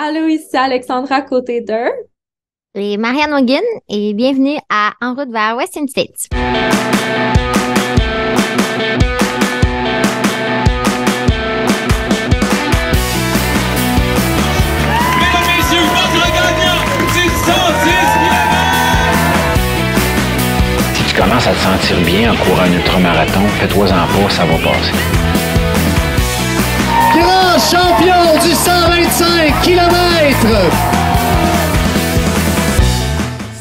Allô, ici Alexandra côté d'eux. Et Marianne Hogan, et bienvenue à En route vers Western States. Si tu commences à te sentir bien en courant un ultramarathon, fais-toi en pas, ça va passer champion du 125 km.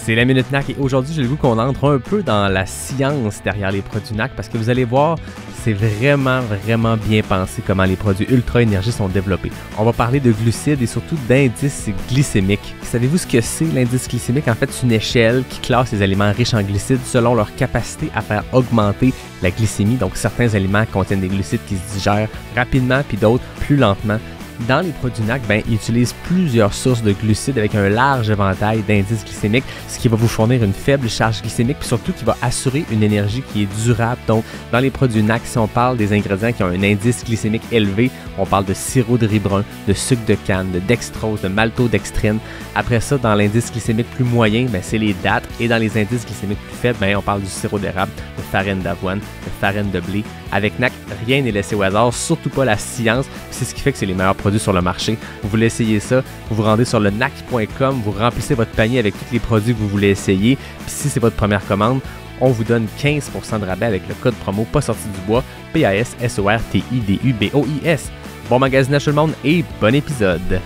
C'est la Minute NAC et aujourd'hui, je le goût qu'on entre un peu dans la science derrière les produits NAC parce que vous allez voir, c'est vraiment, vraiment bien pensé comment les produits ultra énergie sont développés. On va parler de glucides et surtout d'indices glycémiques. Savez-vous ce que c'est l'indice glycémique? En fait, c'est une échelle qui classe les aliments riches en glucides selon leur capacité à faire augmenter la glycémie. Donc, certains aliments contiennent des glucides qui se digèrent rapidement puis d'autres plus lentement dans les produits NAC, ben, ils utilisent plusieurs sources de glucides avec un large éventail d'indices glycémiques, ce qui va vous fournir une faible charge glycémique, puis surtout qui va assurer une énergie qui est durable. Donc, dans les produits NAC, si on parle des ingrédients qui ont un indice glycémique élevé, on parle de sirop de riz brun, de sucre de canne, de dextrose, de maltodextrine. Après ça, dans l'indice glycémique plus moyen, ben, c'est les dates. Et dans les indices glycémiques plus faibles, ben, on parle du sirop d'érable, de farine d'avoine, de farine de blé. Avec NAC, rien n'est laissé au hasard, surtout pas la science. C'est ce qui fait que c'est les meilleurs produits sur le marché. Vous voulez essayer ça, vous vous rendez sur le nac.com, vous remplissez votre panier avec tous les produits que vous voulez essayer. Puis si c'est votre première commande, on vous donne 15% de rabais avec le code promo pas sorti du bois, P-A-S-S-O-R-T-I-D-U-B-O-I-S. Bon magasinage tout le monde et bon épisode!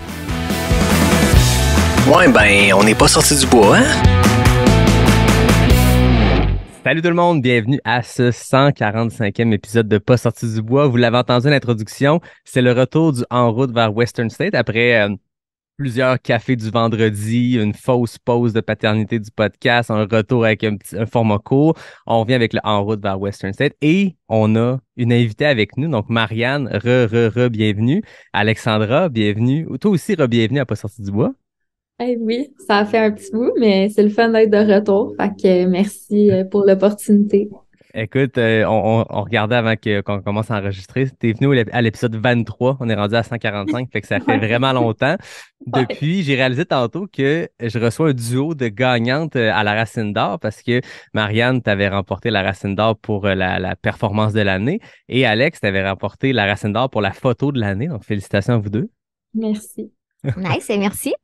Ouais ben, on n'est pas sorti du bois, hein? Salut tout le monde, bienvenue à ce 145e épisode de Pas sorti du bois. Vous l'avez entendu à l'introduction, c'est le retour du En route vers Western State après euh, plusieurs cafés du vendredi, une fausse pause de paternité du podcast, un retour avec un, petit, format court. On revient avec le En route vers Western State et on a une invitée avec nous. Donc, Marianne, re, re, re, bienvenue. Alexandra, bienvenue. Toi aussi, re, bienvenue à Pas sorti du bois. Eh oui, ça a fait un petit bout, mais c'est le fun d'être de retour. Fait que euh, merci euh, pour l'opportunité. Écoute, euh, on, regardait avant qu'on commence à enregistrer. T'es venu à l'épisode 23. On est rendu à 145, fait que ça fait vraiment longtemps. Depuis, j'ai réalisé tantôt que je reçois un duo de gagnantes à la Racine d'Or parce que Marianne, t'avais remporté la Racine d'Or pour la, la, performance de l'année et Alex, t'avais remporté la Racine d'Or pour la photo de l'année. Donc, félicitations à vous deux. Merci nice et merci.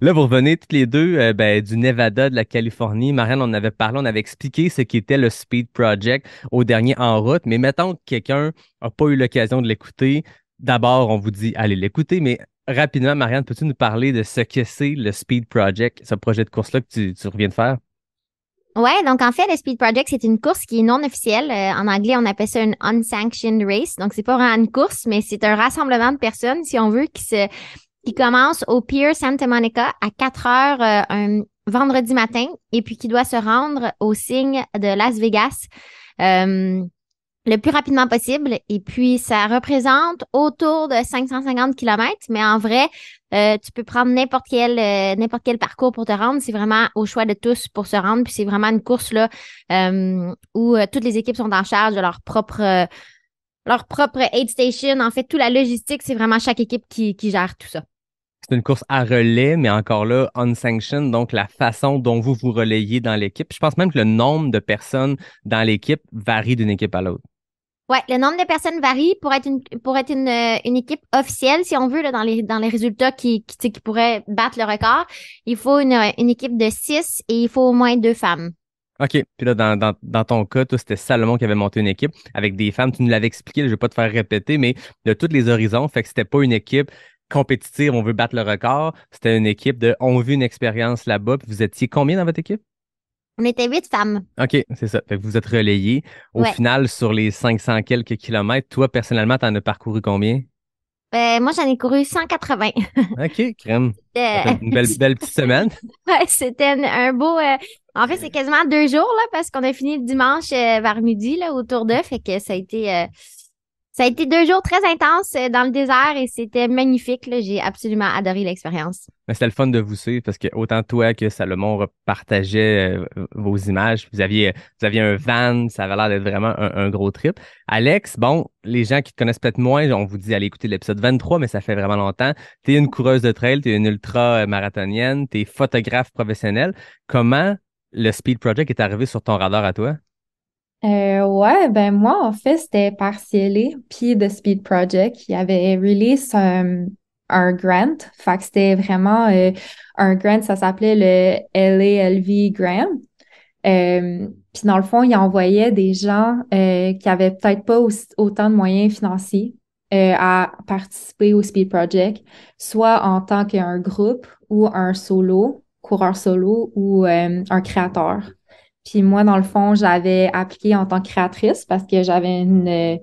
là, vous revenez toutes les deux euh, ben, du Nevada, de la Californie. Marianne, on avait parlé, on avait expliqué ce qu'était le Speed Project au dernier en route. Mais mettons que quelqu'un n'a pas eu l'occasion de l'écouter. D'abord, on vous dit allez l'écouter, mais rapidement, Marianne, peux-tu nous parler de ce que c'est le Speed Project, ce projet de course-là que tu, reviens de faire? Oui, donc en fait, le Speed Project, c'est une course qui est non officielle. Euh, en anglais, on appelle ça une unsanctioned race. Donc, c'est pas vraiment une course, mais c'est un rassemblement de personnes, si on veut, qui se qui commence au Pier Santa Monica à 4 h euh, un vendredi matin et puis qui doit se rendre au signe de Las Vegas euh, le plus rapidement possible. Et puis, ça représente autour de 550 km, mais en vrai, euh, tu peux prendre n'importe quel n'importe quel parcours pour te rendre. C'est vraiment au choix de tous pour se rendre. Puis c'est vraiment une course là où toutes les équipes sont en charge de leur propre leur propre aid station. En fait, toute la logistique, c'est vraiment chaque équipe qui gère tout ça. C'est une course à relais, mais encore là, unsanctioned, donc la façon dont vous vous relayez dans l'équipe. Je pense même que le nombre de personnes dans l'équipe varie d'une équipe à l'autre. Oui, le nombre de personnes varie pour être une, pour être euh, une, équipe officielle, si on veut, là, dans, les, dans les résultats qui, qui, pourraient battre le record. Il faut une, équipe de six et il faut au moins deux femmes. OK. Puis là, dans, ton cas, c'était Salomon qui avait monté une équipe avec des femmes. Tu nous l'avais expliqué, je ne vais pas te faire répéter, mais de tous les horizons, fait que c'était pas une équipe compétitive, on veut battre le record. C'était une équipe de on vu une expérience là-bas. vous étiez combien dans votre équipe? On était huit femmes. OK, c'est ça. vous êtes relayés. Au final, sur les 500 quelques kilomètres, toi, personnellement, en as parcouru combien? Ben, moi, j'en ai couru 180. OK, crème. Une belle, petite semaine. ouais, c'était un beau. Euh, en fait, euh. c'est quasiment deux jours, là, parce qu'on a fini le dimanche euh, vers midi, là, autour d'eux. Fait que ça a été ça a été deux jours très intenses euh, dans le désert et c'était magnifique. J'ai absolument adoré l'expérience. C'était le fun de vous suivre parce que autant toi que Salomon repartageait euh, vos images. Vous aviez, vous aviez un van, ça avait l'air d'être vraiment un, gros trip. Alex, bon, les gens qui te connaissent peut-être moins, on vous dit d'aller écouter l'épisode 23, mais ça fait vraiment longtemps. Tu es une coureuse de trail, tu es une ultra-marathonienne, euh, tu es photographe professionnelle. Comment le Speed Project est arrivé sur ton radar à toi? Euh, ouais, ben moi, en fait, c'était partielé. puis The Speed Project. Il y avait release un, un grant. Fait c'était vraiment euh, un grant, ça s'appelait le LALV Grant. puis dans le fond, il envoyait des gens euh, qui avaient peut-être pas autant de moyens financiers euh, à participer au Speed Project, soit en tant qu'un groupe ou un solo, coureur solo ou un créateur. Puis moi, dans le fond, j'avais appliqué en tant que créatrice parce que j'avais une. Euh,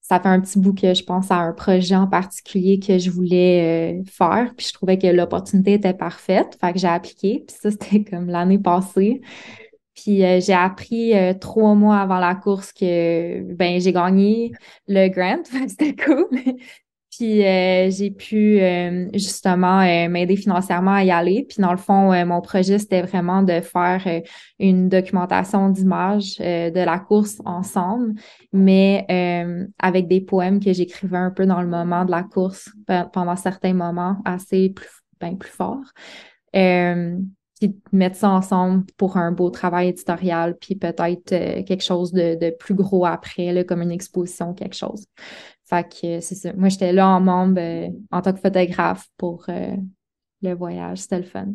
ça fait un petit bout que je pense à un projet en particulier que je voulais euh, faire. Puis je trouvais que l'opportunité était parfaite. Fait que j'ai appliqué. Puis ça, c'était comme l'année passée. Puis euh, j'ai appris trois mois avant la course que ben j'ai gagné le grant. C'était cool. Puis euh, j'ai pu euh, justement euh, m'aider financièrement à y aller. Puis dans le fond, mon projet, c'était vraiment de faire une documentation d'images de la course ensemble, mais avec des poèmes que j'écrivais un peu dans le moment de la course, pendant certains moments assez plus, ben, plus forts. puis mettre ça ensemble pour un beau travail éditorial, puis peut-être quelque chose de, plus gros après, comme une exposition, quelque chose. Fait que c'est Moi, j'étais là en membre euh, en tant que photographe pour euh, le voyage. C'était le fun.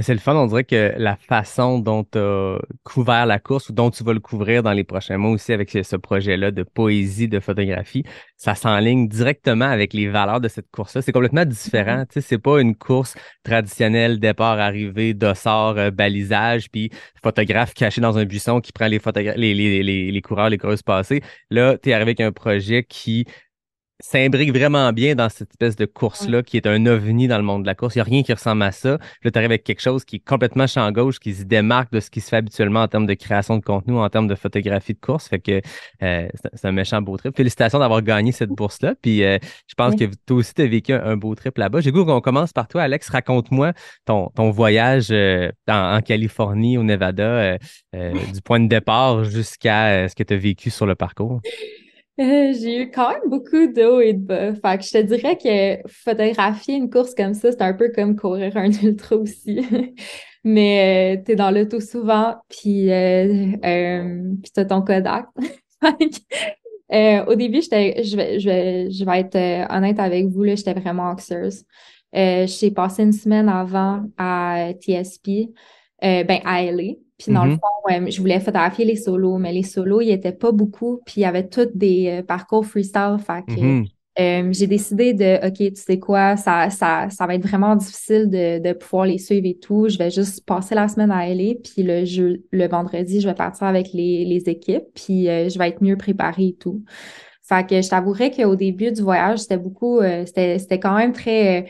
c'est le fun. On dirait que la façon dont tu as couvert la course ou dont tu vas le couvrir dans les prochains mois aussi avec ce projet-là de poésie, de photographie, ça s'enligne directement avec les valeurs de cette course-là. C'est complètement différent. Ce mm-hmm. c'est pas une course traditionnelle, départ, arrivée, dossard, euh, balisage, puis photographe caché dans un buisson qui prend les, les, les, les, les coureurs, les coureuses passées. Là, tu es arrivé avec un projet qui s'imbrique vraiment bien dans cette espèce de course-là qui est un ovni dans le monde de la course. Il n'y a rien qui ressemble à ça. Là, tu arrives avec quelque chose qui est complètement champ gauche, qui se démarque de ce qui se fait habituellement en termes de création de contenu, en termes de photographie de course. Fait que euh, c'est un méchant beau trip. Félicitations d'avoir gagné cette bourse là Puis euh, je pense que toi aussi, tu as vécu un, beau trip là-bas. J'ai goût qu'on commence par toi, Alex. Raconte-moi ton, voyage en, euh, en, Californie, au Nevada, du point de départ jusqu'à ce que tu as vécu sur le parcours. Euh, j'ai eu quand même beaucoup d'eau et de bas. Fait je te dirais que photographier une course comme ça, c'est un peu comme courir un ultra aussi. Mais tu euh, t'es dans l'auto souvent, puis, euh, euh puis t'as ton Kodak. au début, je, vais, je, être honnête avec vous, là, j'étais vraiment anxieuse. j'ai passé une semaine avant à TSP, ben à LA. Puis dans le mhm. fond, je voulais photographier les solos, mais les solos, il n'y était pas beaucoup, puis il y avait tous des euh, parcours freestyle. Fait que mhm. euh, j'ai décidé de, OK, tu sais quoi, ça, ça, va être vraiment difficile de, pouvoir les suivre et tout. Je vais juste passer la semaine à aller puis le, le vendredi, je vais partir avec les, équipes, puis euh, je vais être mieux préparée et tout. Fait que je t'avouerais qu'au début du voyage, c'était beaucoup, c'était quand même très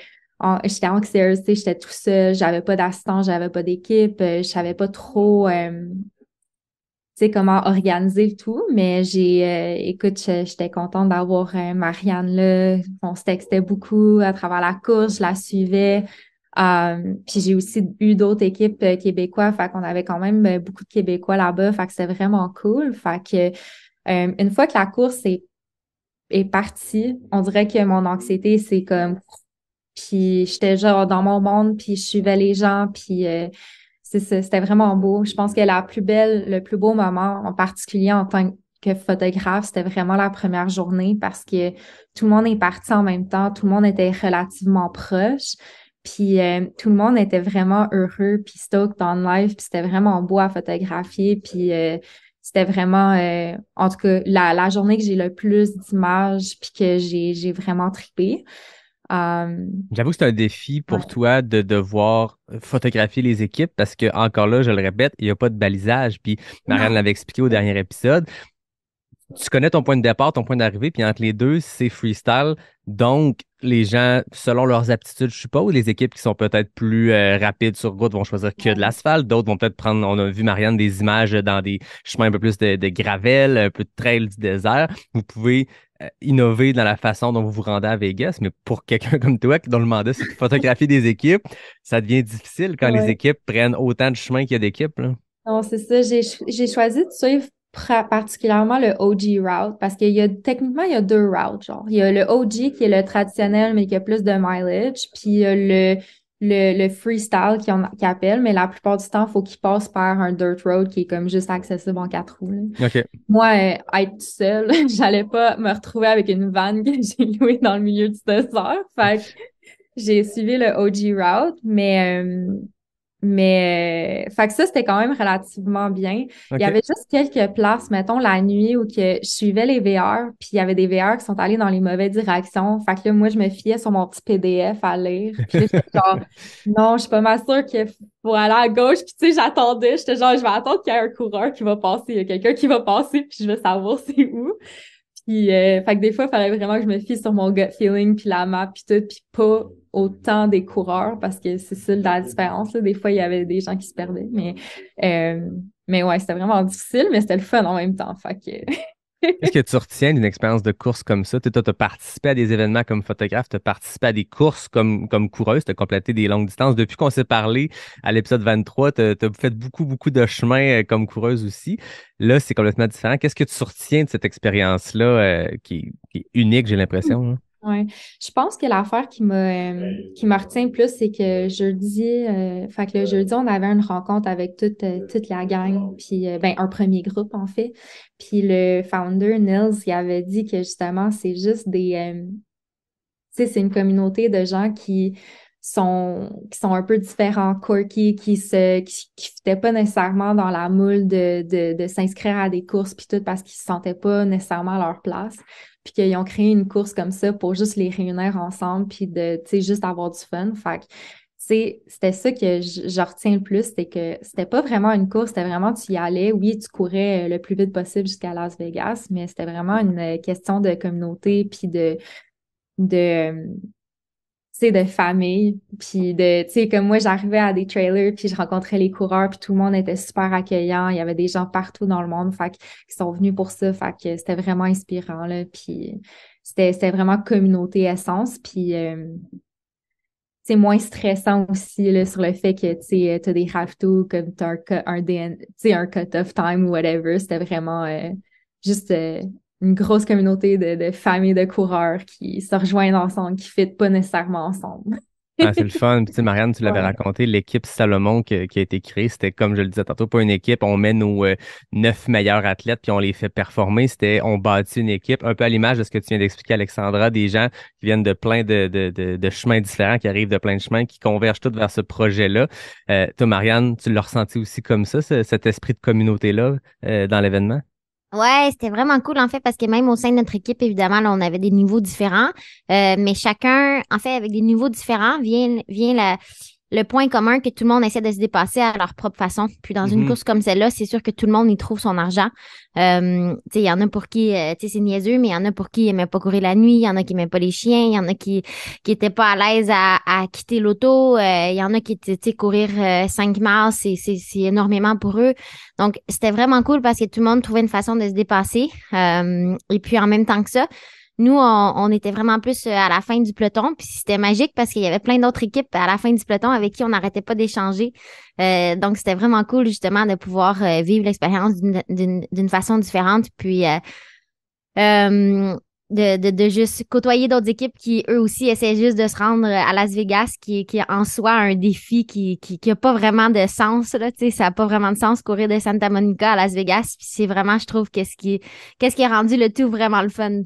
j'étais anxieuse, tu j'étais tout seule, j'avais pas d'assistant, j'avais pas d'équipe, euh, je savais pas trop euh, tu sais, comment organiser tout, mais j'ai, euh, écoute, j'étais contente d'avoir Marianne là. On se textait beaucoup à travers la course, je la suivais. puis j'ai aussi eu d'autres équipes québécoises, fait qu'on avait quand même beaucoup de Québécois là-bas, fait que c'est vraiment cool. Fait que une fois que la course est, est partie, on dirait que mon anxiété, c'est comme puis j'étais genre dans mon monde, puis je suivais les gens, puis euh, c'était vraiment beau. Je pense que la plus belle, le plus beau moment, en particulier en tant que photographe, c'était vraiment la première journée parce que tout le monde est parti en même temps, tout le monde était relativement proche. Puis euh, tout le monde était vraiment heureux, puis stoked en live, puis c'était vraiment beau à photographier, puis euh, c'était vraiment, en tout cas, la, journée que j'ai le plus d'images, puis que j'ai vraiment tripé. Euh, J'avoue que c'est un défi pour toi de devoir photographier les équipes parce que, encore là, je le répète, il n'y a pas de balisage. Puis Marianne l'avait expliqué au dernier épisode. Tu connais ton point de départ, ton point d'arrivée, puis entre les deux, c'est freestyle. Donc, les gens, selon leurs aptitudes, je suppose, les équipes qui sont peut-être plus euh, rapides sur route vont choisir que de l'asphalte. D'autres vont peut-être prendre, on a vu Marianne, des images dans des chemins un peu plus de, de gravel, un peu de trail du désert. Vous pouvez euh, innover dans la façon dont vous vous rendez à Vegas, mais pour quelqu'un comme toi, dont le mandat c'est de photographier des équipes, ça devient difficile quand les équipes prennent autant de chemin qu'il y a d'équipes. Non, c'est ça. J'ai choisi de suivre particulièrement le OG route parce qu'il y a techniquement il y a deux routes genre il y a le OG qui est le traditionnel mais qui a plus de mileage puis il y a le le, le freestyle qu'ils appelle, appellent, mais la plupart du temps, il faut qu'il passe par un dirt road qui est comme juste accessible en quatre roues. Moi, euh, être seule, j'allais pas me retrouver avec une vanne que j'ai louée dans le milieu du désert. Fait j'ai suivi le OG route, mais euh, mais, euh, fait ça, c'était quand même relativement bien. Il y avait juste quelques places, mettons, la nuit où que je suivais les VR, puis il y avait des VR qui sont allés dans les mauvaises directions. Fait que là, moi, je me fiais sur mon petit PDF à lire. non, je suis pas mal sûre qu'il faut aller à gauche. Puis tu sais, j'attendais. J'étais genre, je vais attendre qu'il y ait un coureur qui va passer. Il y a quelqu'un qui va passer, puis je vais savoir c'est où. Puis, euh, fait que des fois, il fallait vraiment que je me fie sur mon gut feeling, puis la map, puis tout, puis pas autant des coureurs parce que c'est ça la différence. Des fois, il y avait des gens qui se perdaient, mais, euh, mais ouais, c'était vraiment difficile, mais c'était le fun en même temps. Qu'est-ce que tu retiens d'une expérience de course comme ça? Tu as, participé à des événements comme photographe, tu as participé à des courses comme, comme coureuse, tu as complété des longues distances. Depuis qu'on s'est parlé à l'épisode 23, tu as, fait beaucoup, beaucoup de chemin euh, comme coureuse aussi. Là, c'est complètement différent. Qu'est-ce que tu retiens de cette expérience-là euh, qui, est unique, j'ai l'impression? Je pense que l'affaire qui me, euh, qui me retient plus, c'est que jeudi, euh, fait que le jeudi, on avait une rencontre avec toute, euh, toute la gang, puis ben, un premier groupe en fait. Puis le founder, Nils, il avait dit que justement, c'est juste des. tu c'est une communauté de gens qui sont, qui sont un peu différents, quirky, qui se qui, pas nécessairement dans la moule de, s'inscrire à des courses puis tout parce qu'ils se sentaient pas nécessairement à leur place puis qu'ils ont créé une course comme ça pour juste les réunir ensemble, puis de, tu sais, juste avoir du fun. Fait que, c'était ça que je, retiens le plus, C'était que c'était pas vraiment une course, c'était vraiment tu y allais, oui, tu courais euh, le plus vite possible jusqu'à Las Vegas, mais c'était vraiment une euh, question de communauté puis de de sais, de famille, puis de, tu sais, comme moi, j'arrivais à des trailers, puis je rencontrais les coureurs, puis tout le monde était super accueillant, il y avait des gens partout dans le monde, fait qui sont venus pour ça, fait que c'était vraiment inspirant, là, puis c'était vraiment communauté essence, puis c'est euh, moins stressant aussi là, sur le fait que tu sais, as des raftos, comme t'as as un, un, un cut-off time ou whatever. C'était vraiment euh, juste euh, une grosse communauté de, familles de coureurs qui se rejoignent ensemble, qui ne pas nécessairement ensemble. ah, c'est le fun. Puis, Marianne, tu l'avais raconté, l'équipe Salomon qui, a été créée, c'était comme je le disais tantôt, pas une équipe. On met nos euh, neuf meilleurs athlètes puis on les fait performer. C'était on bâtit une équipe, un peu à l'image de ce que tu viens d'expliquer, Alexandra, des gens qui viennent de plein de, chemins différents, qui arrivent de plein de chemins, qui convergent tous vers ce projet-là. Euh, toi, Marianne, tu l'as ressenti aussi comme ça, cet esprit de communauté-là euh, dans l'événement? Ouais, c'était vraiment cool en fait parce que même au sein de notre équipe, évidemment, on avait des niveaux différents, euh, mais chacun, en fait, avec des niveaux différents, vient vient la le point commun que tout le monde essaie de se dépasser à leur propre façon. Puis dans une mhm. course comme celle-là, c'est sûr que tout le monde y trouve son argent. Euh, il y en a pour qui, euh, sais c'est niaiseux, mais il y en a pour qui ils pas courir la nuit, il y en a qui n'aiment pas les chiens, il y en a qui qui n'étaient pas à l'aise à, à, quitter l'auto, euh, il y en a qui, tu courir 5 euh, miles, c'est énormément pour eux. Donc, c'était vraiment cool parce que tout le monde trouvait une façon de se dépasser. et puis en même temps que ça, nous, on, était vraiment plus euh, à la fin du peloton, puis c'était magique parce qu'il y avait plein d'autres équipes à la fin du peloton avec qui on n'arrêtait pas d'échanger. Euh, donc, c'était vraiment cool justement de pouvoir euh, vivre l'expérience d'une façon différente, puis de, de, de, juste côtoyer d'autres équipes qui, eux aussi, essaient juste de se rendre à Las Vegas, qui, qui en soi un défi qui qui, qui a pas vraiment de sens. Là, ça n'a pas vraiment de sens courir de Santa Monica à Las Vegas. Puis c'est vraiment, je trouve, qu'est-ce qui, qu'est-ce qui a rendu le tout vraiment le fun.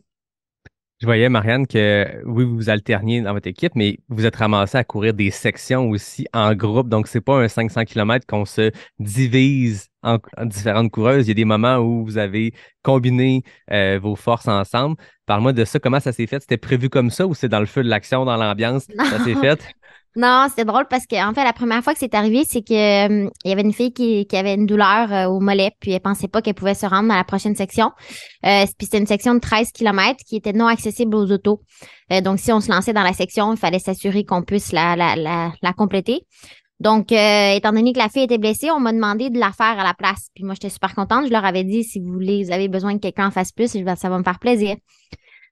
Je voyais, Marianne, que oui, vous vous alterniez dans votre équipe, mais vous êtes ramassé à courir des sections aussi en groupe. Donc, c'est pas un 500 km qu'on se divise en, différentes coureuses. Il y a des moments où vous avez combiné euh, vos forces ensemble. Parle-moi de ça. Comment ça s'est fait? C'était prévu comme ça ou c'est dans le feu de l'action, dans l'ambiance? Ça s'est fait? Non, c'était drôle parce que en fait, la première fois que c'est arrivé, c'est que euh, il y avait une fille qui, avait une douleur euh, au mollet, puis elle pensait pas qu'elle pouvait se rendre dans la prochaine section. Euh, puis c'était une section de 13 km qui était non accessible aux autos. donc si on se lançait dans la section, il fallait s'assurer qu'on puisse la, compléter. Donc, étant donné que la fille était blessée, on m'a demandé de la faire à la place. Puis moi, j'étais super contente. Je leur avais dit, si vous voulez, vous avez besoin que quelqu'un en fasse plus, ça va me faire plaisir.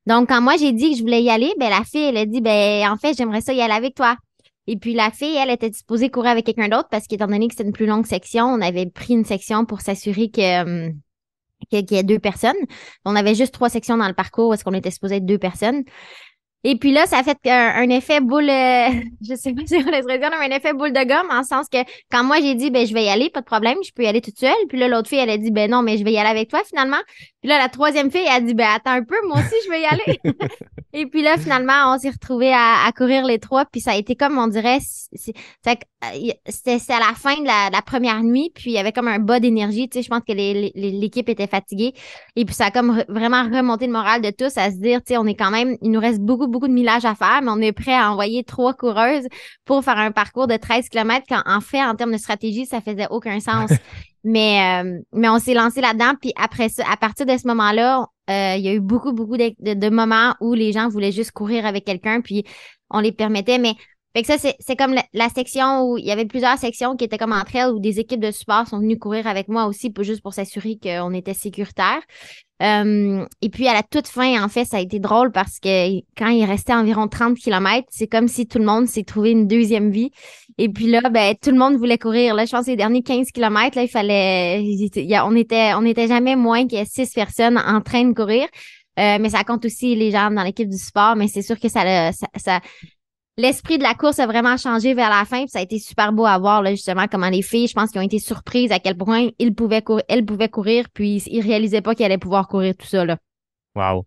Donc, quand moi, j'ai dit que je voulais y aller, ben la fille, elle a dit, ben en fait, j'aimerais ça y aller avec toi. Et puis la fille, elle était disposée courir avec quelqu'un d'autre parce qu'étant donné que c'était une plus longue section, on avait pris une section pour s'assurer euh, que qu'il y ait deux personnes. On avait juste trois sections dans le parcours où est-ce qu'on était supposé être deux personnes. Et puis là, ça a fait un, effet boule, euh, je sais pas si on mais un effet boule de gomme, en sens que quand moi j'ai dit, ben je vais y aller, pas de problème, je peux y aller toute seule. Puis là, l'autre fille, elle a dit, ben non, mais je vais y aller avec toi finalement. Puis là, la troisième fille, elle a dit, ben attends un peu, moi aussi, je vais y aller. Et puis là, finalement, on s'est retrouvés à, courir les trois. Puis ça a été comme, on dirait, euh, c'était à la fin de la, première nuit. Puis il y avait comme un bas d'énergie. Tu sais, je pense que l'équipe était fatiguée. Et puis ça a comme vraiment remonté le moral de tous à se dire, tu on est quand même, il nous reste beaucoup, beaucoup beaucoup de millage à faire, mais on est prêt à envoyer trois coureuses pour faire un parcours de 13 km quand en fait, en termes de stratégie, ça faisait aucun sens. mais, euh, mais on s'est lancé là-dedans. Puis après ça, à partir de ce moment-là, euh, il y a eu beaucoup, beaucoup de, de moments où les gens voulaient juste courir avec quelqu'un, puis on les permettait. Mais ça, c'est comme la, section où il y avait plusieurs sections qui étaient comme entre elles où des équipes de support sont venues courir avec moi aussi, juste pour s'assurer qu'on était sécuritaire. Euh, et puis à la toute fin, en fait, ça a été drôle parce que quand il restait environ 30 km, c'est comme si tout le monde s'est trouvé une deuxième vie. Et puis là, ben tout le monde voulait courir. Là, je pense que les derniers 15 km, là, il fallait. On était, on n'était jamais moins que six personnes en train de courir. Euh, mais ça compte aussi les gens dans l'équipe du sport, mais c'est sûr que ça l'esprit de la course a vraiment changé vers la fin. ça a été super beau à voir, là, justement, comment les filles, je pense qu'ils ont été surprises à quel point elles pouvaient courir, puis ils réalisaient pas qu'elles allaient pouvoir courir tout ça. Là. Wow.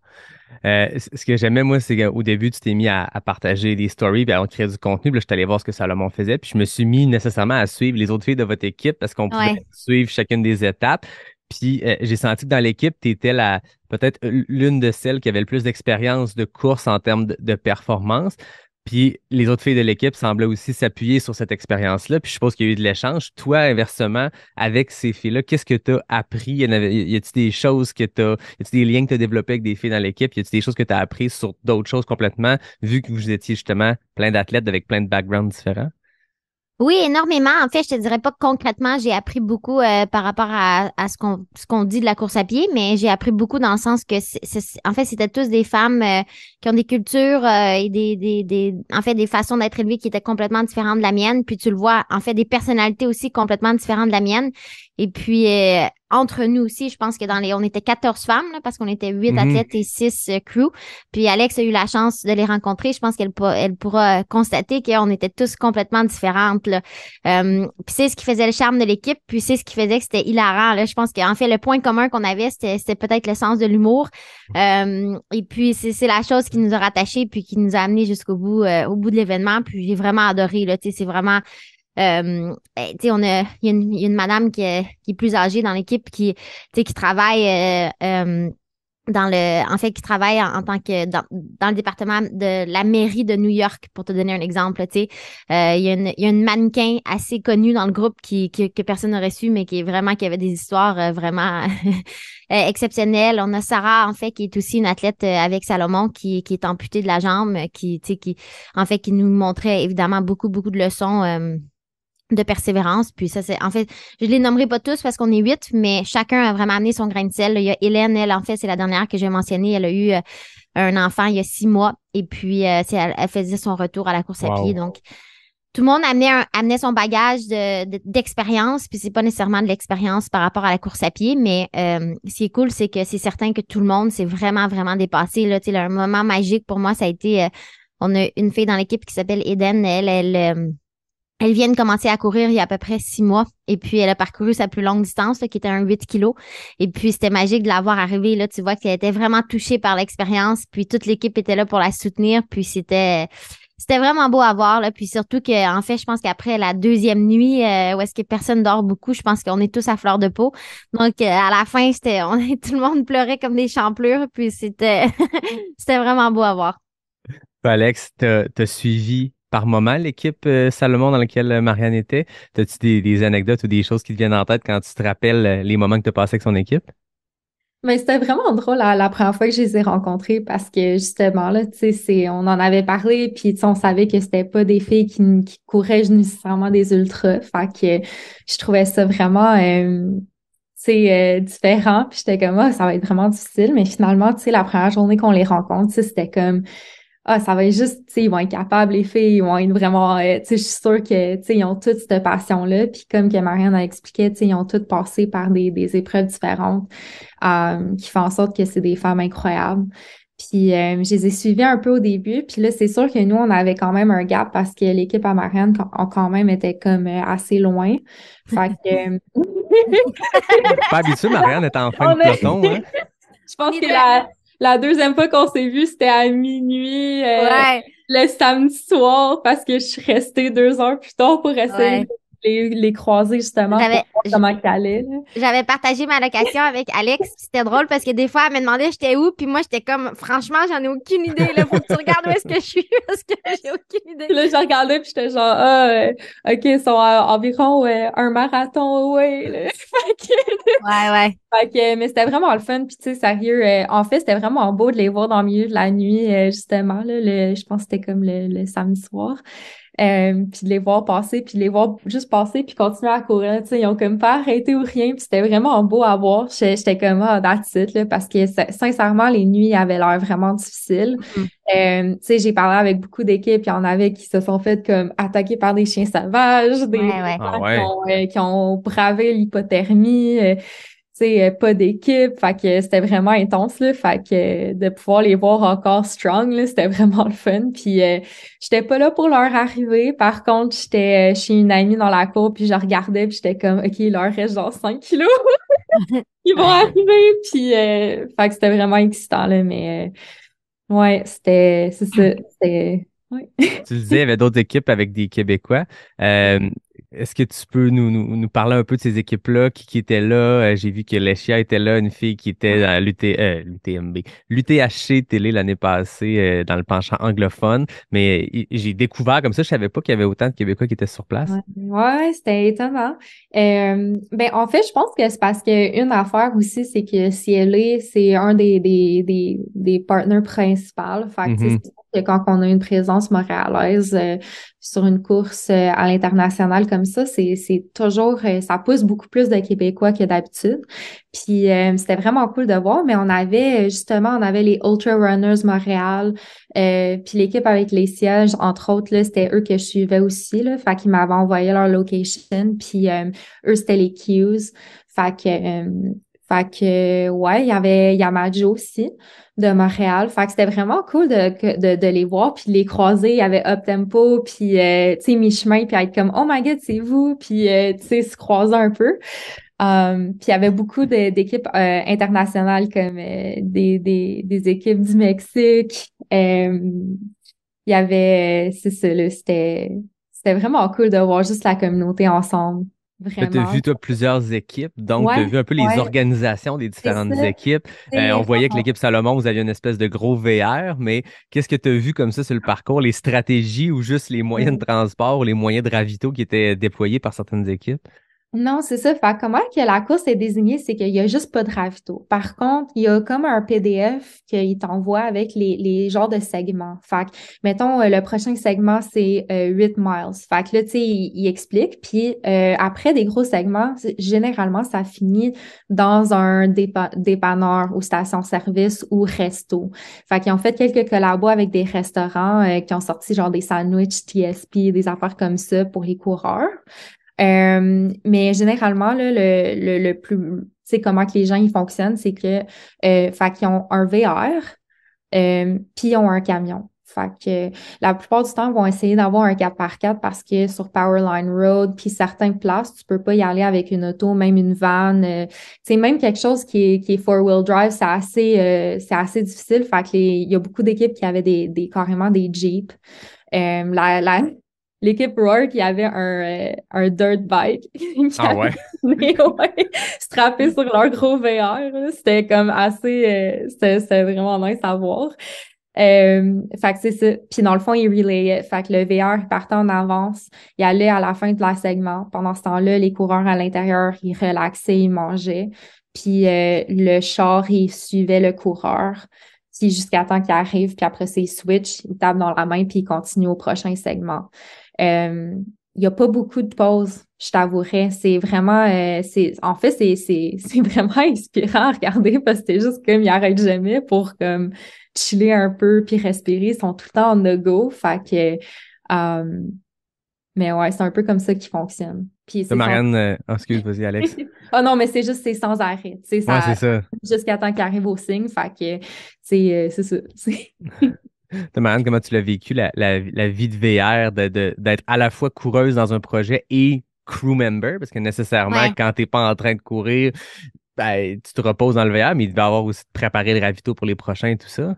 Euh, ce que j'aimais, moi, c'est qu'au début, tu t'es mis à, partager des stories puis à créer du contenu. je suis allé voir ce que Salomon faisait. Puis je me suis mis nécessairement à suivre les autres filles de votre équipe parce qu'on pouvait suivre chacune des étapes. Puis euh, j'ai senti que dans l'équipe, tu étais la peut-être l'une de celles qui avait le plus d'expérience de course en termes de performance. Puis les autres filles de l'équipe semblaient aussi s'appuyer sur cette expérience-là. Puis je suppose qu'il y a eu de l'échange. Toi, inversement, avec ces filles-là, qu'est-ce que tu as appris? Y, a-t-il des choses que tu as, y a des liens que tu as développés avec des filles dans l'équipe? Y a-t-il des choses que tu as appris sur d'autres choses complètement, vu que vous étiez justement plein d'athlètes avec plein de backgrounds différents? Oui, énormément. En fait, je te dirais pas concrètement, j'ai appris beaucoup euh, par rapport à, à ce qu'on ce qu'on dit de la course à pied, mais j'ai appris beaucoup dans le sens que c'est, en fait, c'était tous des femmes euh, qui ont des cultures euh, et des, des, des en fait des façons d'être élevées qui étaient complètement différentes de la mienne. Puis tu le vois, en fait, des personnalités aussi complètement différentes de la mienne. Et puis, euh, entre nous aussi, je pense que dans les, on était 14 femmes, parce qu'on était 8 mhm. athlètes et 6 euh, crew. Puis Alex a eu la chance de les rencontrer. Je pense qu'elle elle pourra euh, constater qu'on était tous complètement différentes. puis c'est ce qui faisait le charme de l'équipe, puis c'est ce qui faisait que c'était hilarant. Je pense qu'en fait, le point commun qu'on avait, c'était peut-être le sens de l'humour. et puis, c'est la chose qui nous a rattachés, puis qui nous a amenés jusqu'au bout, au bout de l'événement. Puis j'ai vraiment adoré. C'est vraiment euh, ben, on a, il y, a une, madame qui, est, plus âgée dans l'équipe qui, qui travaille euh, euh, dans le en fait qui travaille en, tant que dans, le département de la mairie de New York pour te donner un exemple tu il, y a une mannequin assez connue dans le groupe qui, que personne n'aurait su mais qui est vraiment qui avait des histoires vraiment exceptionnelles on a Sarah en fait qui est aussi une athlète avec Salomon qui, qui est amputée de la jambe qui tu qui en fait qui nous montrait évidemment beaucoup beaucoup de leçons de persévérance. Puis ça, c'est en fait, je les nommerai pas tous parce qu'on est huit, mais chacun a vraiment amené son grain de sel. Il y a Hélène, elle, en fait, c'est la dernière que j'ai mentionnée. Elle a eu euh, un enfant il y a six mois et puis euh, elle, elle, faisait son retour à la course à pied. Donc, tout le monde amenait, un, son bagage d'expérience, de, d'expérience puis c'est pas nécessairement de l'expérience par rapport à la course à pied, mais euh, ce qui est cool, c'est que c'est certain que tout le monde s'est vraiment, vraiment dépassé. Là, un moment magique pour moi, ça a été, euh, on a une fille dans l'équipe qui s'appelle Eden, elle, elle elle vient de commencer à courir il y a à peu près six mois et puis elle a parcouru sa plus longue distance qui était un 8 kilos. Et puis c'était magique de la voir arriver. Là, tu vois qu'elle était vraiment touchée par l'expérience. Puis toute l'équipe était là pour la soutenir. Puis c'était c'était vraiment beau à voir là puis surtout que en fait je pense qu'après la deuxième nuit euh, où est-ce que personne dort beaucoup je pense qu'on est tous à fleur de peau donc euh, à la fin c'était on tout le monde pleurait comme des champlures puis c'était c'était vraiment beau à voir Alex, t'as suivi par moment l'équipe euh, Salomon dans laquelle euh, Marianne était? As-tu des, anecdotes ou des choses qui te viennent en tête quand tu te rappelles euh, les moments que tu as passés avec son équipe? Mais ben, c'était vraiment drôle la, première fois que je les ai rencontrés parce que justement, là, tu sais, on en avait parlé, puis on savait que c'était pas des filles qui, couraient nécessairement des ultras. Fait que je trouvais ça vraiment c'est différent. Puis j'étais comme, oh, ça va être vraiment difficile. Mais finalement, tu sais, la première journée qu'on les rencontre, c'était comme, ah, ça va être juste, tu sais, ils vont être capables, les filles, ils vont être vraiment, euh, tu sais, je suis sûre que, ont toutes cette passion-là. Puis comme que Marianne a expliqué, tu sais, ils ont toutes passé par des, épreuves différentes euh, qui font en sorte que c'est des femmes incroyables. Puis euh, je les ai suivies un peu au début. Puis là, c'est sûr que nous, on avait quand même un gap parce que l'équipe à Marianne, on, quand même était comme assez loin. Fait que... Pas habitué, Marianne est en fin de peloton. Hein? je pense que la la deuxième fois qu'on s'est vu, c'était à minuit euh, le samedi soir parce que je suis restée deux heures plus tard pour essayer de les, croiser justement pour comment J'avais partagé ma location avec Alex, c'était drôle parce que des fois elle me demandait j'étais où, puis moi j'étais comme franchement j'en ai aucune idée. Là, faut que tu regardes où est-ce que je suis parce que j'ai aucune idée. Puis là je regardais puis j'étais genre ah, euh, ok ils sont à environ un marathon ouais. ouais, ouais. Fait mais c'était vraiment le fun. Puis, tu sais, sérieux, euh, en fait, c'était vraiment beau de les voir dans le milieu de la nuit, euh, justement. je pense que c'était comme le, le samedi soir. Euh, puis de les voir passer, puis de les voir juste passer, puis continuer à courir. sais, ils ont comme pas arrêté ou rien, puis c'était vraiment beau à voir. J'étais comme ah, that's it, parce que sincèrement, les nuits avaient l'air vraiment difficiles. Mm-hmm. Euh, sais, J'ai parlé avec beaucoup d'équipes, il y en avait qui se sont fait comme attaquer par des chiens sauvages, des ah euh, qui, ont, bravé l'hypothermie. Euh, pas d'équipe. Fait que c'était vraiment intense, Fait que euh, de pouvoir les voir encore strong, c'était vraiment le fun. Puis euh, j'étais pas là pour leur arriver, Par contre, j'étais chez une amie dans la cour, puis je regardais, puis j'étais comme, OK, il leur reste genre 5 kilos. Ils vont arriver. Puis, c'était vraiment excitant, Mais ouais, c'était, c'est ça. tu disais, il y avait d'autres équipes avec des Québécois. Est-ce que tu peux nous, parler un peu de ces équipes-là qui, étaient là? Euh, j'ai vu que Lechia était là, une fille qui était à l'UT, euh, l'UTMB, l'UTHC télé l'année passée euh, dans le penchant anglophone. Mais j'ai découvert comme ça, je savais pas qu'il y avait autant de Québécois qui étaient sur place. Ouais, c'était étonnant. Ben, en fait, je pense que c'est parce qu'une affaire aussi, c'est que CLA, c'est un des, des, des, des partenaires principaux. Mm-hmm. c'est quand on a une présence montréalaise, sur une course euh, à l'international comme ça, c'est toujours, euh, ça pousse beaucoup plus de Québécois que d'habitude. Puis euh, c'était vraiment cool de voir, mais on avait justement, on avait les Ultra Runners Montréal, puis l'équipe avec les sièges, entre autres, c'était eux que je suivais aussi, là, fait qu'ils m'avaient envoyé leur location, puis eux, c'était les Qs, fait que, fait que ouais, il y avait Yamajo aussi de Montréal. Fait que c'était vraiment cool de, les voir, puis les croiser. Il y avait Up Tempo, puis euh, tu sais, mi-chemin, puis être comme « Oh my God, c'est vous! » Puis euh, tu sais, se croiser un peu. Um, puis il y avait beaucoup d'équipes euh, internationales comme des, équipes du Mexique. Um, il y avait, c'est ça, c'était vraiment cool de voir juste la communauté ensemble. Tu as vu plusieurs équipes, donc tu as vu un peu les organisations des différentes équipes. Euh, on voyait que l'équipe Salomon, vous aviez une espèce de gros VR, mais qu'est-ce que tu as vu comme ça sur le parcours, les stratégies ou juste les moyens de mmh. transport ou les moyens de ravito qui étaient déployés par certaines équipes? Non, c'est ça. Fait comment que la course est désignée, c'est qu'il n'y a juste pas de ravito. Par contre, il y a comme un PDF qu'il t'envoie avec les, les, genres de segments. Fait mettons, euh, le prochain segment, c'est euh, 8 miles. Fait que là, tu sais, il, explique. Puis euh, après des gros segments, généralement, ça finit dans un dépanneur ou station-service ou resto. Fait qu'ils ont fait quelques collabos avec des restaurants euh, qui ont sorti genre des sandwichs TSP, des affaires comme ça pour les coureurs. Euh, mais généralement, le, le, le plus, c'est comment que les gens ils fonctionnent, c'est que, euh, fait qu'ils ont un VR, euh, puis ils ont un camion. Fait que la plupart du temps, ils vont essayer d'avoir un 4x4 parce que sur Powerline Road, puis certaines places, tu peux pas y aller avec une auto, même une van. c'est même quelque chose qui est, qui four-wheel drive, c'est assez, assez difficile. Fait que il y a beaucoup d'équipes qui avaient des, carrément des Jeeps. la, l'équipe il y avait un, euh, un dirt bike. ah ouais? sur leur gros VR. C'était comme assez... Euh, c'était vraiment nice à voir. Euh, c'est ça. Puis dans le fond, il relayaient. Fait que le VR, partait en avance. Il allait à la fin de la segment. Pendant ce temps-là, les coureurs à l'intérieur, ils relaxaient, ils mangeaient. Puis le char, il suivait le coureur. Puis jusqu'à temps qu'il arrive. Puis après, c'est switch, il tape dans la main, puis il continue au prochain segment il euh, n'y a pas beaucoup de pauses, je t'avouerais. C'est vraiment, euh, c'est, en fait, c'est, c'est, vraiment inspirant à regarder parce que c'est juste comme il arrête jamais pour comme chiller un peu puis respirer. Ils sont tout le temps en no go. Fait euh, mais ouais, c'est un peu comme ça qu'ils fonctionnent. Puis c'est Marianne, excuse, moi Alex. oh non, mais c'est juste, c'est sans arrêt. ouais, c'est ça. Jusqu'à temps qu'il arrive au signe. Fait c'est, c'est ça. de Marianne, comment tu l'as vécu, la, la, vie de VR, d'être de, à la fois coureuse dans un projet et crew member, parce que nécessairement, quand tu n'es pas en train de courir, ben, tu te reposes dans le VR, mais il devait avoir aussi préparer le ravito pour les prochains et tout ça.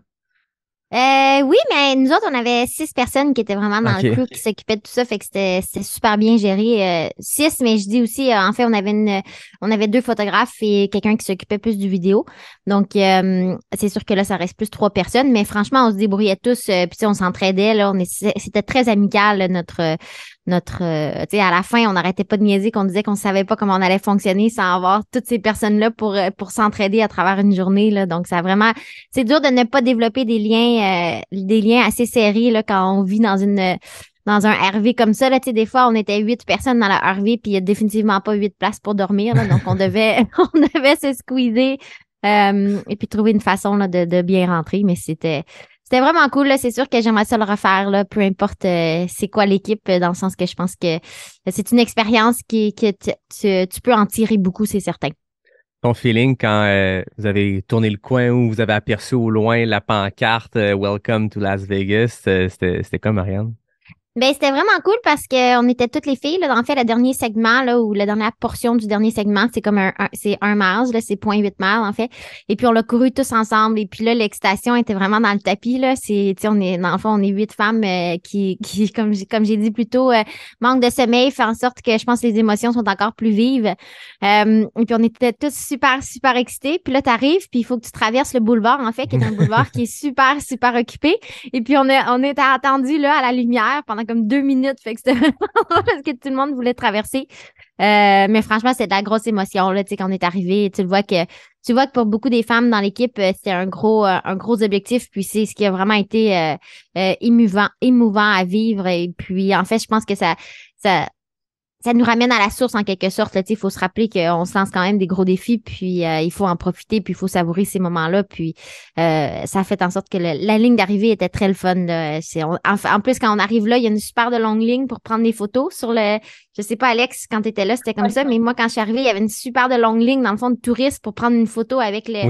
Euh, oui, mais nous autres, on avait six personnes qui étaient vraiment dans le crew, qui s'occupaient de tout ça, fait que c'était super bien géré. Euh, six, mais je dis aussi, euh, en fait, on avait une, on avait deux photographes et quelqu'un qui s'occupait plus du vidéo. Donc, c'est sûr que là, ça reste plus trois personnes, mais franchement, on se débrouillait tous, puis on s'entraidait. Là, on c'était très amical notre notre. Euh, tu sais, à la fin, on n'arrêtait pas de niaiser qu'on disait qu'on savait pas comment on allait fonctionner sans avoir toutes ces personnes-là pour, euh, pour s'entraider à travers une journée. Là. Donc, ça vraiment. C'est dur de ne pas développer des liens, euh, des liens assez serrés là, quand on vit dans une. Dans un RV comme ça, là, tu sais, des fois, on était huit personnes dans la RV, puis il n'y a définitivement pas huit places pour dormir. donc, on devait, on devait se squeezer et puis trouver une façon là, de, de bien rentrer. Mais c'était c'est vraiment cool. C'est sûr que j'aimerais ça le refaire, là, peu importe euh, c'est quoi l'équipe, euh, dans le sens que je pense que euh, c'est une expérience qui, que tu, peux en tirer beaucoup, c'est certain. Ton feeling quand vous avez tourné le coin ou vous avez aperçu au loin la pancarte Welcome to Las Vegas, c'était quoi, Marianne? Ben, c'était vraiment cool parce que on était toutes les filles. Là. En fait, le dernier segment, là, ou la dernière portion du dernier segment, c'est comme un, c'est un mars, là, c'est 0.8 miles, en fait. Et puis, on l'a couru tous ensemble. Et puis là, l'excitation était vraiment dans le tapis, là. C'est, on est, dans on est huit femmes euh, qui, qui, comme j'ai, comme j'ai dit plus tôt, euh, manque de sommeil, fait en sorte que je pense les émotions sont encore plus vives. Euh, et puis, on était tous super, super excités. Puis là, t'arrives, puis il faut que tu traverses le boulevard, en fait, qui est un boulevard qui est super, super occupé. Et puis, on, est on était attendu, là, à la lumière pendant comme deux minutes. Fait que c'était parce que tout le monde voulait traverser. Euh, mais franchement, c'est de la grosse émotion là, tu sais, quand on est arrivé. Tu vois que tu vois que pour beaucoup des femmes dans l'équipe, euh, c'était un gros euh, un gros objectif. Puis c'est ce qui a vraiment été émouvant à vivre. Et puis en fait, je pense que ça ça ça nous ramène à la source en quelque sorte. Il faut se rappeler qu'on se lance quand même des gros défis, puis euh, il faut en profiter, puis il faut savourer ces moments-là. Puis euh, ça a fait en sorte que la ligne d'arrivée était très le fun. Là. en, plus, quand on arrive là, il y a une super de longue ligne pour prendre des photos sur le. Je sais pas, Alex, quand tu étais là, c'était comme ça, mais moi, quand je suis arrivée, il y avait une super de longue ligne, dans le fond, de touristes pour prendre une photo avec les.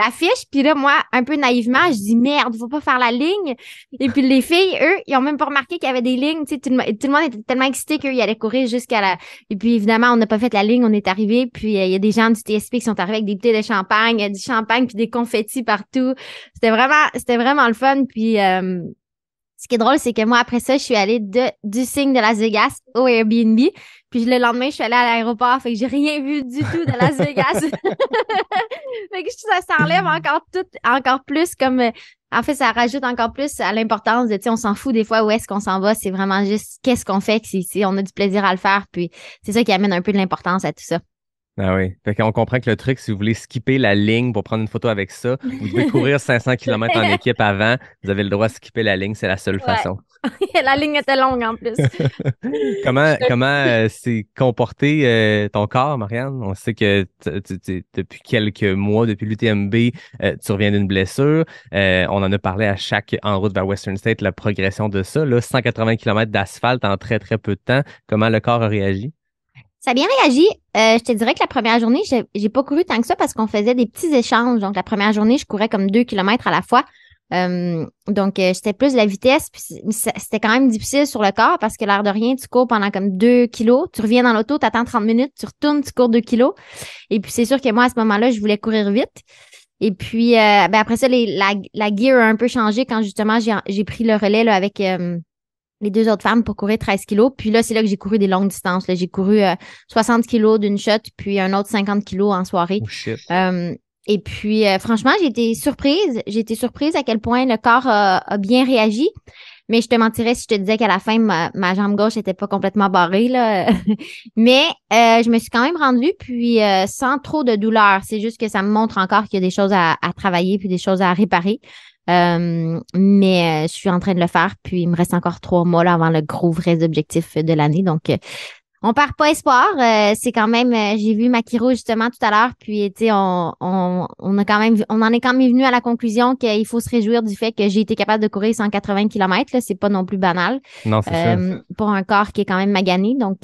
L'affiche, fiche. Puis là, moi, un peu naïvement, je dis merde, faut pas faire la ligne. Et puis les filles, eux, ils ont même pas remarqué qu'il y avait des lignes. Tu sais, tout, le, monde était tellement excité qu'ils allaient courir jusqu'à la. Et puis évidemment, on n'a pas fait la ligne, on est arrivé. Puis euh, il y a des gens du TSP qui sont arrivés avec des bouteilles de champagne, euh, du champagne, puis des confettis partout. C'était vraiment, c'était vraiment le fun. Puis euh, ce qui est drôle, c'est que moi, après ça, je suis allée de, du signe de Las Vegas au Airbnb. Puis le lendemain, je suis allée à l'aéroport, fait que j'ai rien vu du tout de Las Vegas. fait que ça s'enlève mm. encore tout, encore plus comme, euh, en fait, ça rajoute encore plus à l'importance de, tu sais, on s'en fout des fois où est-ce qu'on s'en va. C'est vraiment juste qu'est-ce qu'on fait, si on a du plaisir à le faire. Puis c'est ça qui amène un peu de l'importance à tout ça. Ah oui. Fait qu'on comprend que le truc, si vous voulez skipper la ligne pour prendre une photo avec ça, vous devez courir 500 km en équipe avant. Vous avez le droit de skipper la ligne, c'est la seule façon. la ligne était longue en plus. comment comment euh, s'est comporté euh, ton corps, Marianne? On sait que depuis quelques mois, depuis l'UTMB, euh, tu reviens d'une blessure. on en a parlé à chaque en route vers Western State, la progression de ça. Là, 180 km d'asphalte en très, très peu de temps. Comment le corps a réagi? Ça a bien réagi. Euh, je te dirais que la première journée, j'ai pas couru tant que ça parce qu'on faisait des petits échanges. Donc, la première journée, je courais comme deux kilomètres à la fois. Euh, donc, c'était euh, plus la vitesse. C'était quand même difficile sur le corps parce que l'air de rien, tu cours pendant comme deux kilos. Tu reviens dans l'auto, tu attends 30 minutes, tu retournes, tu cours deux kilos. Et puis, c'est sûr que moi, à ce moment-là, je voulais courir vite. Et puis, ben, après ça, la, gear a un peu changé quand justement j'ai pris le relais là, avec les deux autres femmes pour courir 13 kilos. Puis là, c'est là que j'ai couru des longues distances. J'ai couru 60 euh, kilos d'une shot, puis un autre 50 kilos en soirée. Oh, euh, et puis, euh, franchement, j'ai été surprise. J'ai été surprise à quel point le corps a, bien réagi. Mais je te mentirais si je te disais qu'à la fin, ma, jambe gauche était pas complètement barrée. Là. Mais je me suis quand même rendue, puis sans trop de douleur. C'est juste que ça me montre encore qu'il y a des choses à, à travailler, puis des choses à réparer. Euh, mais euh, je suis en train de le faire, puis il me reste encore trois mois avant le gros vrai objectif de l'année. Donc, euh, on part pas espoir. c'est quand même, j'ai vu Makiro justement tout à l'heure, puis tu sais, on, on, on, a quand même, on en est quand même venu à la conclusion qu'il faut se réjouir du fait que j'ai été capable de courir 180 km. Là, c'est pas non plus banal. Non, c'est Pour un corps qui est quand même magané, donc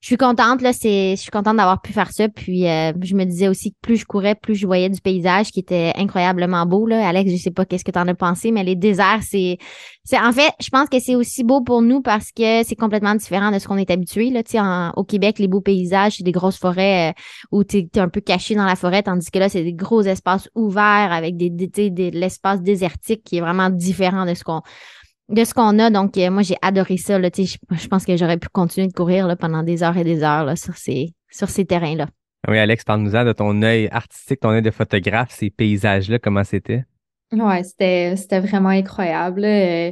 je suis contente là, c'est je suis contente d'avoir pu faire ça puis euh, je me disais aussi que plus je courais, plus je voyais du paysage qui était incroyablement beau là. Alex, je sais pas qu'est-ce que tu en as pensé mais les déserts c'est c'est en fait, je pense que c'est aussi beau pour nous parce que c'est complètement différent de ce qu'on est habitué là, tu sais au Québec, les beaux paysages, c'est des grosses forêts euh, où tu es, un peu caché dans la forêt tandis que là c'est des gros espaces ouverts avec des, des, des l'espace désertique qui est vraiment différent de ce qu'on de ce qu'on a. Donc, euh, moi, j'ai adoré ça. Là, je, je pense que j'aurais pu continuer de courir là, pendant des heures et des heures là, sur ces, sur ces terrains-là. Oui, Alex, parle-nous-en de ton œil artistique, ton œil de photographe, ces paysages-là, comment c'était? Oui, c'était, c'était vraiment incroyable. Euh,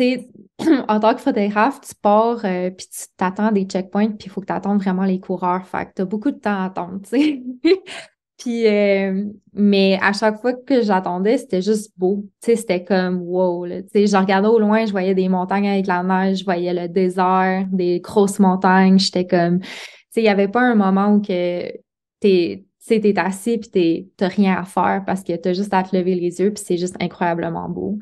en tant que photographe, tu pars, euh, puis tu t'attends des checkpoints, puis il faut que tu attendes vraiment les coureurs. Fait que tu as beaucoup de temps à attendre, tu sais. Puis, euh, mais à chaque fois que j'attendais, c'était juste beau. Tu sais, c'était comme wow. Là. Tu sais, je regardais au loin, je voyais des montagnes avec la neige, je voyais le désert, des grosses montagnes. J'étais comme, tu sais, il n'y avait pas un moment où que t'es, t'es assis puis t'as rien à faire parce que tu as juste à te lever les yeux puis c'est juste incroyablement beau.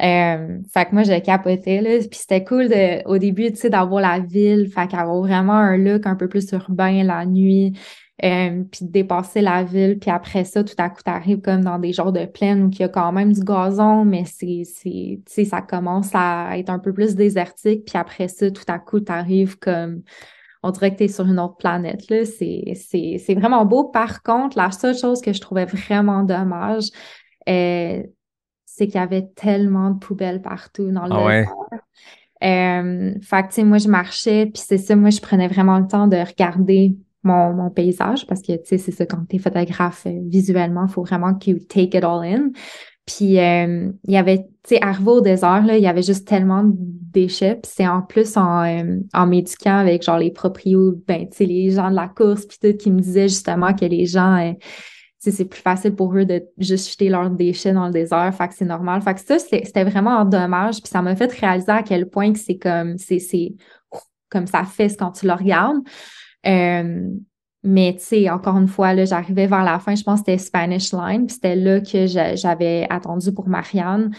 Euh, fait que moi, j'ai capotais, là. Puis c'était cool de, au début, tu sais, d'avoir la ville, fait qu'avoir vraiment un look un peu plus urbain la nuit. Euh, puis de dépasser la ville, puis après ça, tout à coup, tu arrives comme dans des genres de plaines où il y a quand même du gazon, mais c'est, c'est, ça commence à être un peu plus désertique, puis après ça, tout à coup, tu arrives comme on dirait que tu es sur une autre planète. Là. C'est, c'est, c'est vraiment beau. Par contre, la seule chose que je trouvais vraiment dommage, euh, c'est qu'il y avait tellement de poubelles partout dans ah le ah fait que, moi, je marchais, puis c'est ça, moi, je prenais vraiment le temps de regarder mon, paysage parce que, tu sais, c'est ça, quand tu photographe euh, visuellement, il faut vraiment que tu « take it all in. Puis, euh, il y avait, tu sais, arrivé au désert, là, il y avait juste tellement de déchets. c'est en plus euh, en, m'éduquant avec, genre, les proprios, ben, tu sais, les gens de la course, puis tout, qui me disaient justement que les gens, c'est plus facile pour eux de juste jeter leurs déchets dans le désert. Fait que c'est normal. Fait que ça, c'était vraiment dommage. Puis ça m'a fait réaliser à quel point que c'est comme, c'est comme ça fait quand tu le regardes. Euh, mais tu sais, encore une fois, là, j'arrivais vers la fin, je pense que c'était Spanish Line, puis c'était là que j'avais attendu pour Marianne.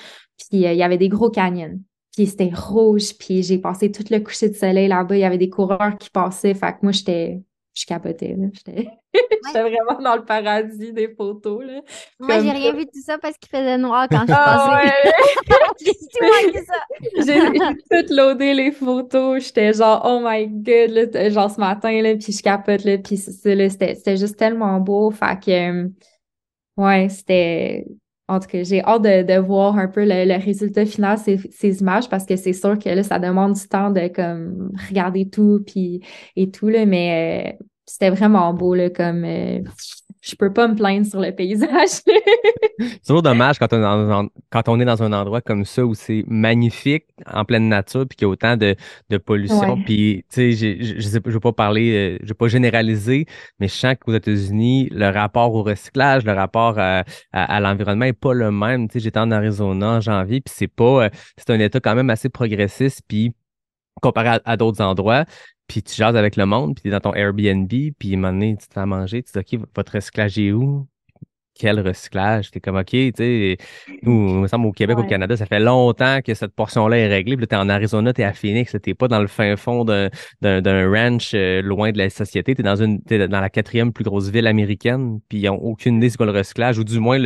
Puis euh, il y avait des gros canyons. Puis c'était rouge, puis j'ai passé tout le coucher de soleil là-bas. Il y avait des coureurs qui passaient. Fait que moi, j'étais je capotais. J'étais vraiment dans le paradis des photos. Là. Moi, j'ai rien vu de tout ça parce qu'il faisait noir quand je suis ah passais. j'ai tout loadé les photos. J'étais genre, oh my god, là, genre ce matin, là, puis je capote, là, puis c'était juste tellement beau. Fait que, euh, ouais, c'était en tout cas, j'ai hâte de, voir un peu le, résultat final ces, ces images parce que c'est sûr que là, ça demande du temps de comme regarder tout puis et tout là, mais euh, c'était vraiment beau là, comme euh, je peux pas me plaindre sur le paysage. c'est toujours dommage quand on, est dans un endroit comme ça où c'est magnifique, en pleine nature, puis qu'il y a autant de, pollution. Puis, tu sais, je ne veux pas parler, euh, je ne pas généraliser, mais je sens qu'aux États-Unis, le rapport au recyclage, le rapport euh, à, l'environnement n'est pas le même. Tu j'étais en Arizona en janvier, puis c'est pas, euh, c'est un État quand même assez progressiste, puis comparé à, d'autres endroits. Puis tu jases avec le monde, puis tu dans ton Airbnb, puis à un moment donné, tu t'es à manger, tu dis, OK, votre recyclage est où? Quel recyclage? T'es comme, OK, tu sais, nous, il me semble au Québec, au Canada, ça fait longtemps que cette portion-là est réglée. Puis là, t'es en Arizona, t'es à Phoenix, t'es pas dans le fin fond d'un, ranch euh, loin de la société. T'es dans une, dans la quatrième plus grosse ville américaine, puis ils ont aucune idée c'est quoi le recyclage, ou du moins,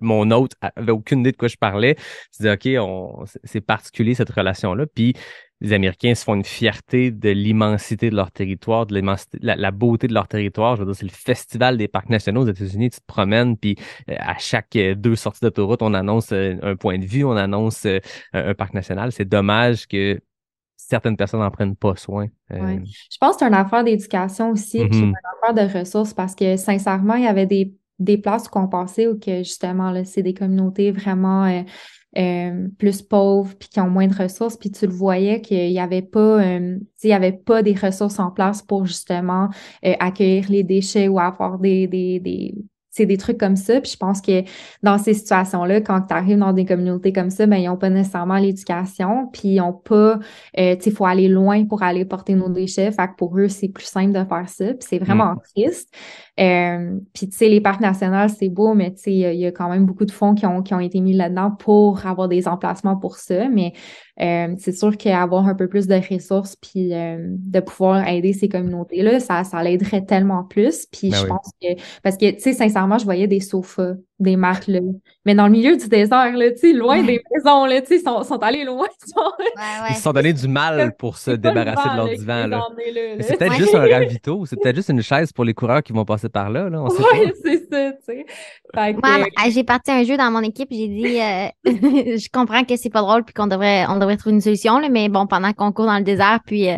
mon hôte avait aucune idée de quoi je parlais. Tu dis, OK, c'est particulier cette relation-là. Puis, les Américains se font une fierté de l'immensité de leur territoire, de la, la, beauté de leur territoire. Je veux dire, c'est le festival des parcs nationaux aux États-Unis. Tu te promènes, puis euh, à chaque euh, deux sorties d'autoroute, on annonce euh, un point de vue, on annonce un parc national. C'est dommage que certaines personnes n'en prennent pas soin. Je pense que c'est une affaire d'éducation aussi, mm c'est mm-hmm. une affaire de ressources, parce que sincèrement, il y avait des, des places qu'on passait où que justement, là, c'est des communautés vraiment euh, plus pauvres puis qui ont moins de ressources. Puis tu le voyais qu'il y avait pas, euh, il y avait pas des ressources en place pour justement euh, accueillir les déchets ou avoir des, des, c'est des trucs comme ça. Puis je pense que dans ces situations-là, quand tu arrives dans des communautés comme ça, ben, ils n'ont pas nécessairement l'éducation, puis ils n'ont pas, euh, tu sais, il faut aller loin pour aller porter nos déchets. Fait que pour eux, c'est plus simple de faire ça. Puis c'est vraiment mm. triste. Euh, puis, tu sais, les parcs nationaux, c'est beau, mais tu sais, il y a quand même beaucoup de fonds qui ont, qui ont été mis là-dedans pour avoir des emplacements pour ça. Mais euh, c'est sûr qu'avoir un peu plus de ressources puis euh, de pouvoir aider ces communautés-là, ça, ça l'aiderait tellement plus. Puis ben je pense que, parce que, tu sais, sincèrement, je voyais des sofas des marques, là. Mais dans le milieu du désert, là, loin des maisons, là, ils sont, allés loin. Ils se sont donné du mal pour se débarrasser de leur divan. Là. C'est peut-être juste un ravito, c'est peut-être juste une chaise pour les coureurs qui vont passer par là. là oui, c'est ça, tu sais. Euh, j'ai parti un jeu dans mon équipe, j'ai dit euh, je comprends que c'est pas drôle puis qu'on devrait on devrait trouver une solution, mais bon, pendant qu'on court dans le désert, puis euh,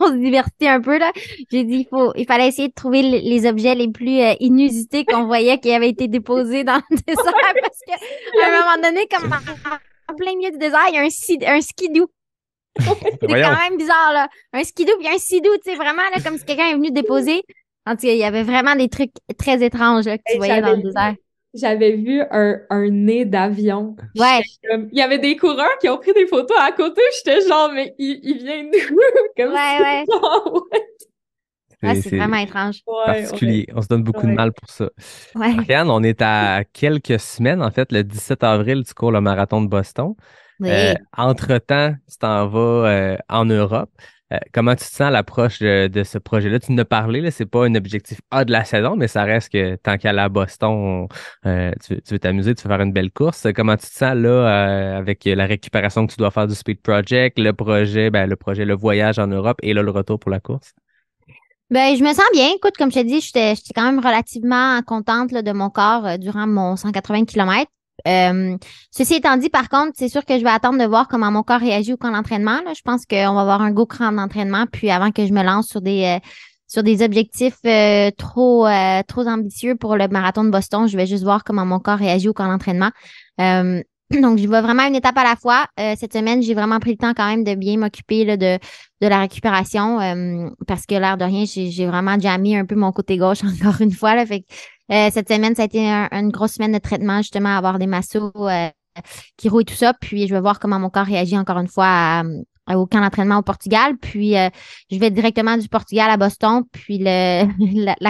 on se divertit un peu, là, j'ai dit il faut il fallait essayer de trouver les objets les plus inusités qu'on voyait qui avaient été déposés dans dans désert parce qu'à un moment donné, comme en plein milieu du désert, il y a un, un skidou. c'est quand même bizarre, là. Un skidou puis un skidou, tu sais, vraiment, là, comme si quelqu'un est venu déposer. En tout il y avait vraiment des trucs très étranges là, que tu voyais dans le désert j'avais vu un, nez d'avion. Ouais. il y avait des coureurs qui ont pris des photos à côté. J'étais genre, mais il, vient d'où? ouais, ouais. ouais c'est vraiment étrange. Particulier. On se donne beaucoup de mal pour ça. on est à quelques semaines, en fait, le 17 avril, tu cours le marathon de Boston. Euh, entre-temps, tu t'en vas euh, en Europe. Euh, comment tu te sens l'approche de, ce projet-là? Tu nous parlais, parlé, ce n'est pas un objectif A de la saison, mais ça reste que tant qu'à la Boston, tu, tu, veux t'amuser, tu veux faire une belle course. Comment tu te sens là avec la récupération que tu dois faire du Speed Project, le projet, ben, le projet, le voyage en Europe et le retour pour la course? Ben, je me sens bien. Écoute, comme je t'ai dit, j'étais quand même relativement contente là, de mon corps euh, durant mon 180 km. Euh, ceci étant dit, par contre, c'est sûr que je vais attendre de voir comment mon corps réagit au camp d'entraînement. Je pense qu'on va avoir un go cran d'entraînement, puis avant que je me lance sur des euh, sur des objectifs trop trop ambitieux pour le marathon de Boston, je vais juste voir comment mon corps réagit au camp d'entraînement. Donc, je vois vraiment une étape à la fois. Euh, cette semaine, j'ai vraiment pris le temps quand même de bien m'occuper de, de la récupération euh, parce que l'air de rien, j'ai vraiment déjà mis un peu mon côté gauche encore une fois. Là, fait euh, cette semaine, ça a été une grosse semaine de traitement, justement, à avoir des massos qui rouillent tout ça. Puis, je vais voir comment mon corps réagit encore une fois à, euh, au camp d'entraînement au Portugal. Puis euh, je vais directement du Portugal à Boston. Puis la,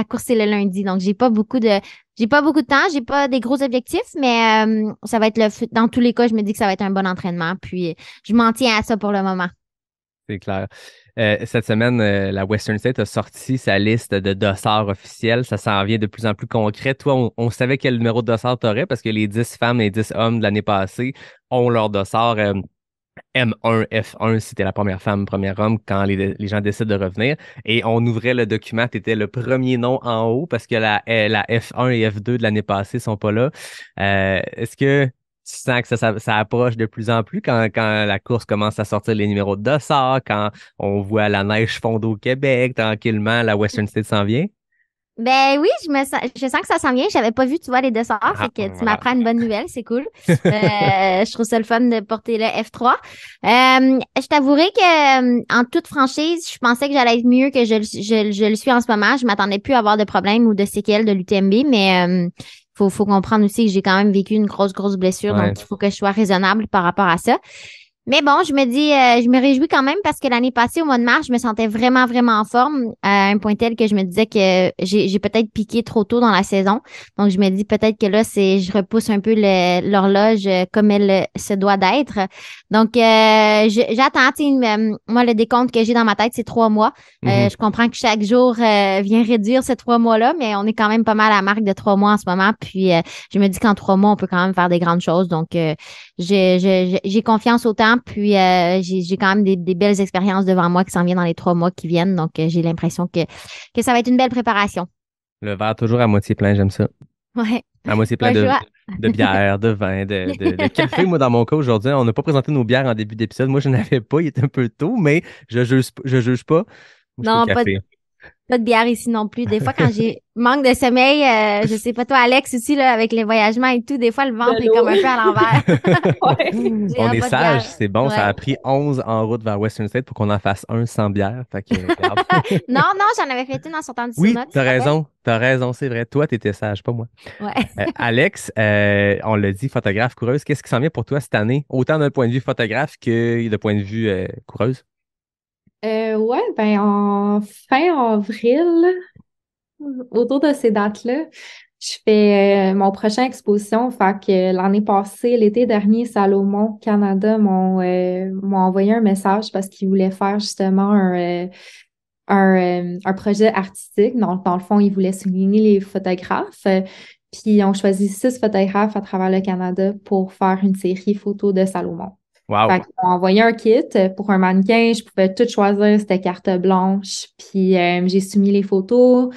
course c'est le lundi. Donc j'ai pas beaucoup de j'ai pas beaucoup de temps, j'ai pas des gros objectifs, mais euh, ça va être le dans tous les cas, je me dis que ça va être un bon entraînement. Puis je m'en tiens à ça pour le moment. C'est clair. cette semaine, la Western State a sorti sa liste de dossards officiels. Ça s'en vient de plus en plus concret. Toi, on, savait quel numéro de dossard tu aurais parce que les 10 femmes et 10 hommes de l'année passée ont leur dossard. M1F1 c'était la première femme, premier homme, quand les, gens décident de revenir. Et on ouvrait le document, étais le premier nom en haut parce que la, eh, la F1 et F2 de l'année passée sont pas là. Euh, est-ce que tu sens que ça, ça, approche de plus en plus quand, la course commence à sortir les numéros de dossard, quand on voit la neige fondre au Québec, tranquillement, la Western State s'en vient? Ben oui, je me sens, je sens que ça sent bien. J'avais pas vu, tu vois, les deux sorts. Ah, fait que tu m'apprends une bonne nouvelle, c'est cool. Euh, je trouve ça le fun de porter le F3. Euh, je t'avouerai que, euh, en toute franchise, je pensais que j'allais être mieux que je, le suis en ce moment. Je m'attendais plus à avoir de problèmes ou de séquelles de l'UTMB, mais faut, comprendre aussi que j'ai quand même vécu une grosse, grosse blessure. Donc, il faut que je sois raisonnable par rapport à ça. Mais bon, je me dis, euh, je me réjouis quand même parce que l'année passée, au mois de mars, je me sentais vraiment, vraiment en forme euh, à un point tel que je me disais que j'ai peut-être piqué trop tôt dans la saison. Donc, je me dis peut-être que là, c'est je repousse un peu l'horloge euh, comme elle se doit d'être. Donc, j'attends. moi, le décompte que j'ai dans ma tête, c'est trois mois. Mm-hmm. je comprends que chaque jour vient réduire ces trois mois-là, mais on est quand même pas mal à la marque de trois mois en ce moment. Puis, je me dis qu'en trois mois, on peut quand même faire des grandes choses. Donc, j'ai confiance autant puis euh, j'ai quand même des, belles expériences devant moi qui s'en viennent dans les trois mois qui viennent. Donc euh, j'ai l'impression que, que ça va être une belle préparation. Le verre toujours à moitié plein, j'aime ça. Ouais. À moitié plein de, de, bière, de vin, de, café. Moi, dans mon cas, aujourd'hui, on n'a pas présenté nos bières en début d'épisode. Moi, je n'avais pas. Il était un peu tôt, mais je juge, je juge pas. non, pas pas de bière ici non plus. Des fois, quand j'ai manque de sommeil, euh, je sais pas toi, Alex, aussi, avec les voyagements et tout, des fois, le ventre est comme un peu à l'envers. On est sage, c'est bon. Ça a pris 11 en route vers Western State pour qu'on en fasse un sans bière. Fait que, non, non, j'en avais fait une en sortant du Oui, as raison. as raison, c'est vrai. Toi, tu étais sage, pas moi. Euh, Alex, euh, on le dit, photographe, coureuse. Qu'est-ce qui s'en vient pour toi cette année, autant d'un point de vue photographe que de point de vue coureuse? Euh, ouais, ben en fin avril, autour de ces dates-là, je fais euh, mon prochain exposition. Fait que l'année passée, l'été dernier, Salomon Canada m'ont euh, envoyé un message parce qu'ils voulaient faire justement euh, un, projet artistique. Dans, dans, le fond, ils voulaient souligner les photographes. Puis ils ont choisi six photographes à travers le Canada pour faire une série photo de Salomon. Wow. Fait envoyé un kit pour un mannequin. Je pouvais tout choisir, c'était carte blanche. Puis euh, j'ai soumis les photos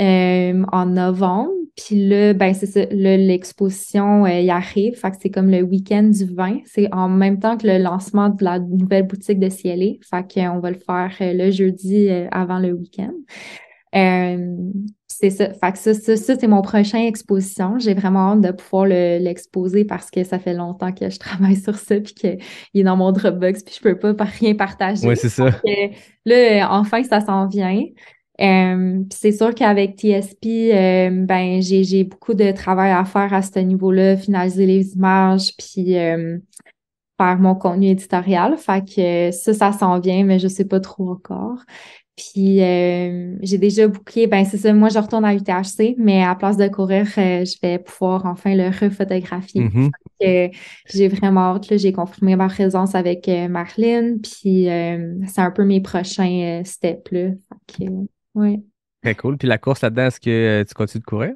euh, en novembre. Puis là, ben c'est ça, l'exposition euh, y arrive. Fait que c'est comme le week-end du vin, C'est en même temps que le lancement de la nouvelle boutique de Cielé. Fait qu'on va le faire le jeudi avant le week-end. Euh, c'est ça. Fait ça, c'est mon prochain exposition. J'ai vraiment hâte de pouvoir l'exposer parce que ça fait longtemps que je travaille sur ça puis qu'il est dans mon Dropbox puis je peux pas rien partager. Oui, c'est ça. là, enfin, ça s'en vient. Euh, c'est sûr qu'avec TSP, euh, ben j'ai beaucoup de travail à faire à ce niveau-là, finaliser les images, puis faire mon contenu éditorial. Fait que ça, ça s'en vient, mais je sais pas trop encore. Puis euh, j'ai déjà bouclé, ben c'est ça, moi je retourne à UTHC, mais à place de courir, euh, je vais pouvoir enfin le refotographier. Mm-hmm. j'ai vraiment hâte, j'ai confirmé ma présence avec euh, Marlene, puis c'est un peu mes prochains steps. Là. ouais. Très cool. Puis la course là-dedans, est-ce que tu continues de courir?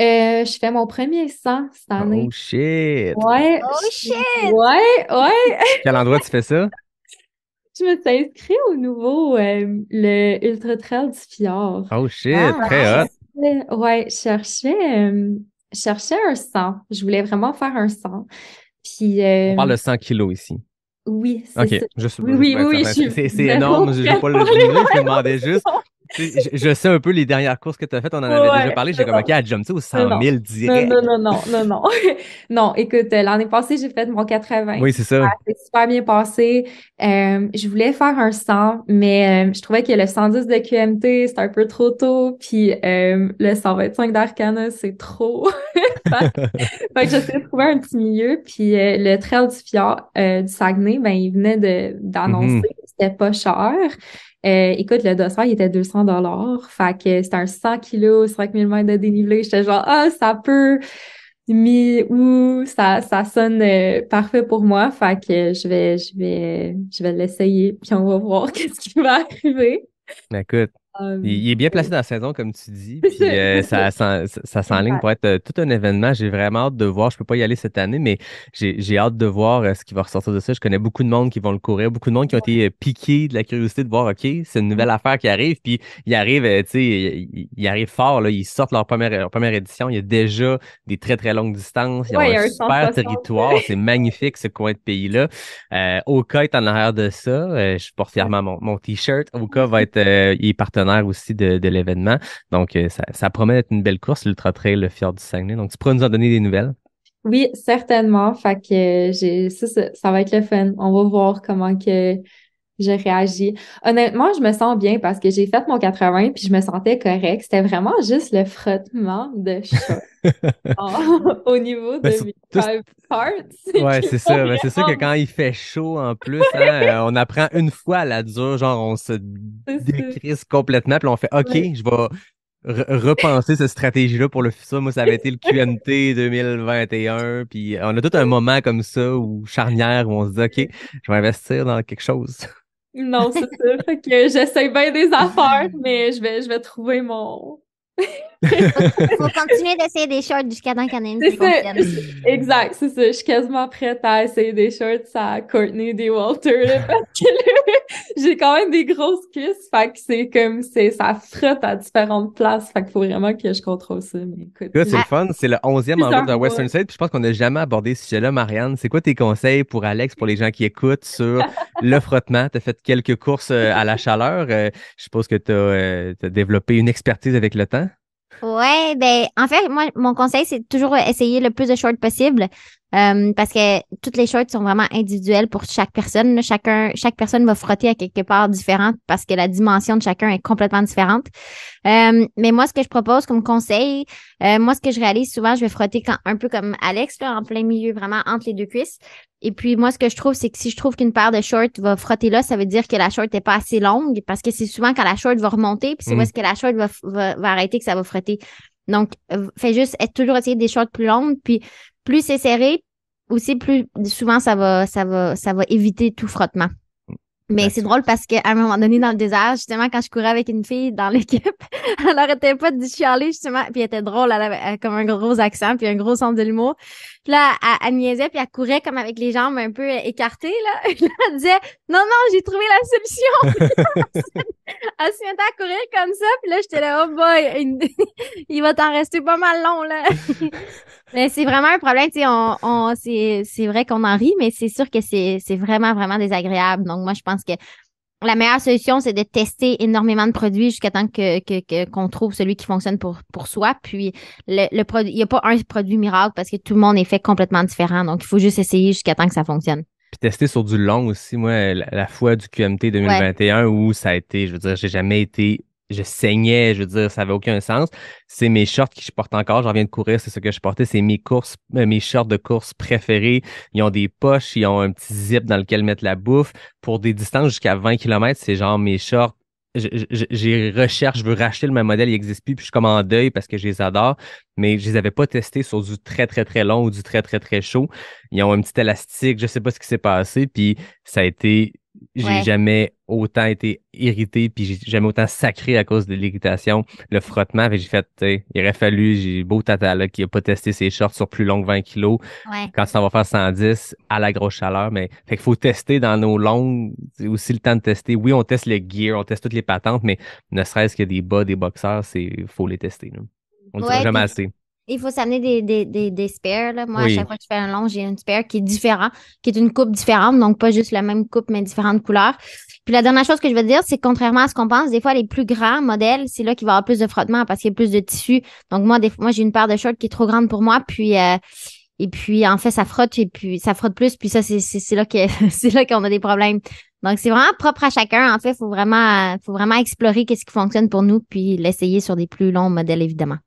Euh, je fais mon premier 100 cette année. Oh shit! Ouais! Oh shit! Ouais, ouais! Quel endroit tu fais ça? je me suis inscrite au nouveau euh, le Ultra Trail du Fjord. Oh shit, ah, très hot. ouais, je cherchais, euh, cherchais un 100. Je voulais vraiment faire un 100. Puis, euh, On parle de 100 kilos ici. Oui, c'est okay. ça. Je, oui, oui, oui C'est énorme, je n'ai pas le je me demandais juste je, sais un peu les dernières courses que tu as faites, on en avait déjà parlé. J'ai comme, OK, à jump aux 100 000 direct. Non, non, non, non, non. non, écoute, euh, l'année passée, j'ai fait mon 80. Oui, c'est ça. ça c'est super bien passé. Euh, je voulais faire un 100, mais euh, je trouvais que le 110 de QMT, c'était un peu trop tôt. Puis le 125 d'Arcana, c'est trop. fait, que de trouver un petit milieu. Puis le trail du Fjord du Saguenay, ben, il venait d'annoncer mm-hmm. que c'était pas cher. Euh, écoute, le dossier il était 200 dollars. Fait que c'était un 100 kilos, 5000 mètres de dénivelé. J'étais genre, ah, ça peut, mais ou ça, ça sonne euh, parfait pour moi. Fait que je vais, je vais, je vais l'essayer, puis on va voir qu'est-ce qui va arriver. Ben, écoute, il, est bien placé dans la saison, comme tu dis. Puis, euh, ça, s'enligne pour être euh, tout un événement. J'ai vraiment hâte de voir. Je ne peux pas y aller cette année, mais j'ai hâte de voir euh, ce qui va ressortir de ça. Je connais beaucoup de monde qui vont le courir, beaucoup de monde qui ont été piqués de la curiosité de voir, OK, c'est une nouvelle affaire qui arrive. Puis, il arrivent, tu sais, ils, fort. Là. Ils sortent leur première, première édition. Il y a déjà des très, très longues distances. Il y a un, super territoire. c'est magnifique, ce coin de pays-là. Oka est en arrière de ça. je porte fièrement mon, mon T-shirt. Oka va être, il est partenaire aussi de, l'événement. Donc, euh, ça, promet d'être une belle course, l'Ultra Trail, le Fjord du Saguenay. Donc, tu pourras nous en donner des nouvelles. Oui, certainement. Fait que euh, j'ai ça, va être le fun. On va voir comment que je réagi. Honnêtement, je me sens bien parce que j'ai fait mon 80 puis je me sentais correct C'était vraiment juste le frottement de chaud au niveau ben, de mes five parts. Ouais, c'est ça. Ben, c'est sûr que quand il fait chaud en plus, hein, euh, on apprend une fois à la dure, genre on se décrise complètement puis on fait OK, je vais repenser cette stratégie-là pour le futur. Moi, ça avait été le QNT 2021. Puis on a tout un moment comme ça où charnière où on se dit OK, je vais investir dans quelque chose. Non, c'est ça. Fait que j'essaie bien des affaires, mais je vais, je vais trouver mon. Il faut continuer d'essayer des shorts jusqu'à dans qu'il y Exact, c'est ça. Je suis quasiment prête à essayer des shorts à Courtney de Walter j'ai quand même des grosses cuisses. Fait que c'est comme c'est ça frotte à différentes places. Fait qu'il faut vraiment que je contrôle ça. c'est le ah. fun. C'est le 11e en route de Western Side. je pense qu'on n'a jamais abordé ce sujet-là, Marianne. C'est quoi tes conseils pour Alex, pour les gens qui écoutent sur le frottement? Tu as fait quelques courses euh, à la chaleur. Euh, je suppose que tu as euh, développé une expertise avec le temps. Ouais, ben en fait, moi, mon conseil, c'est toujours essayer le plus de shorts possible euh, parce que toutes les shorts sont vraiment individuelles pour chaque personne. Chacun, chaque personne va frotter à quelque part différente parce que la dimension de chacun est complètement différente. Euh, mais moi, ce que je propose comme conseil, euh, moi, ce que je réalise souvent, je vais frotter quand, un peu comme Alex, en plein milieu, vraiment entre les deux cuisses. Et puis moi, ce que je trouve, c'est que si je trouve qu'une paire de shorts va frotter là, ça veut dire que la short n'est pas assez longue parce que c'est souvent quand la short va remonter, puis c'est mmh. ce que la short va, va, arrêter que ça va frotter. Donc, fais juste être toujours essayer des shorts plus longues. Puis plus c'est serré, aussi plus souvent ça va, ça va, ça va éviter tout frottement. Mais c'est drôle parce qu'à un moment donné dans le désert, justement, quand je courais avec une fille dans l'équipe, elle arrêtait pas de chialer, justement, puis elle était drôle, elle avait comme un gros accent, puis un gros sens de l'humour. Puis là, elle, niaisait, puis elle courait comme avec les jambes un peu écartées, là. elle disait « Non, non, j'ai trouvé la solution! » Elle se mettait à courir comme ça, puis là, j'étais là « Oh boy, il va t'en rester pas mal long, là! » Mais c'est vraiment un problème. Tu sais, on, on c'est vrai qu'on en rit, mais c'est sûr que c'est vraiment, vraiment désagréable. Donc, moi, je pense que la meilleure solution, c'est de tester énormément de produits jusqu'à temps que, qu'on trouve celui qui fonctionne pour, pour soi. Puis, le, produit, il n'y a pas un produit miracle parce que tout le monde est fait complètement différent. Donc, il faut juste essayer jusqu'à temps que ça fonctionne. Puis tester sur du long aussi, moi, la, fois du QMT 2021 où ça a été, je veux dire, j'ai jamais été je saignais, je veux dire, ça n'avait aucun sens. C'est mes shorts que je porte encore. J'en viens de courir, c'est ce que je portais. C'est mes courses, euh, mes shorts de course préférés. Ils ont des poches, ils ont un petit zip dans lequel mettre la bouffe. Pour des distances jusqu'à 20 km, c'est genre mes shorts. J'ai recherche, je veux racheter le même modèle, il n'existe plus, puis je suis comme en deuil parce que je les adore, mais je ne les avais pas testés sur du très très très long ou du très très très chaud. Ils ont un petit élastique, je ne sais pas ce qui s'est passé, puis ça a été, j'ai jamais autant été irrité, puis j'ai jamais autant sacré à cause de l'irritation, le frottement. j'ai fait, il aurait fallu, j'ai beau tata là, qui a pas testé ses shorts sur plus long que 20 kilos. Ouais. Quand ça va faire 110 à la grosse chaleur, mais fait faut tester dans nos longues, aussi le temps de tester. Oui, on teste les gear, on teste toutes les patentes, mais ne serait-ce que des bas, des boxeurs, c'est faut les tester. Là. On ne ouais, jamais assez. Il faut s'amener des, des, des, spares. Là. Moi, à chaque fois que je fais un long, j'ai une spare qui est différente, qui est une coupe différente, donc pas juste la même coupe, mais différentes couleurs. Puis la dernière chose que je veux dire, c'est que contrairement à ce qu'on pense, des fois, les plus grands modèles, c'est là qu'il va y avoir plus de frottement parce qu'il y a plus de tissu. Donc moi, des, fois moi j'ai une paire de shorts qui est trop grande pour moi, puis... Euh, et puis, en fait, ça frotte et puis ça frotte plus. Puis ça, c'est là c'est là qu'on a des problèmes. Donc, c'est vraiment propre à chacun. En fait, faut vraiment, faut vraiment explorer qu'est-ce qui fonctionne pour nous, puis l'essayer sur des plus longs modèles, évidemment.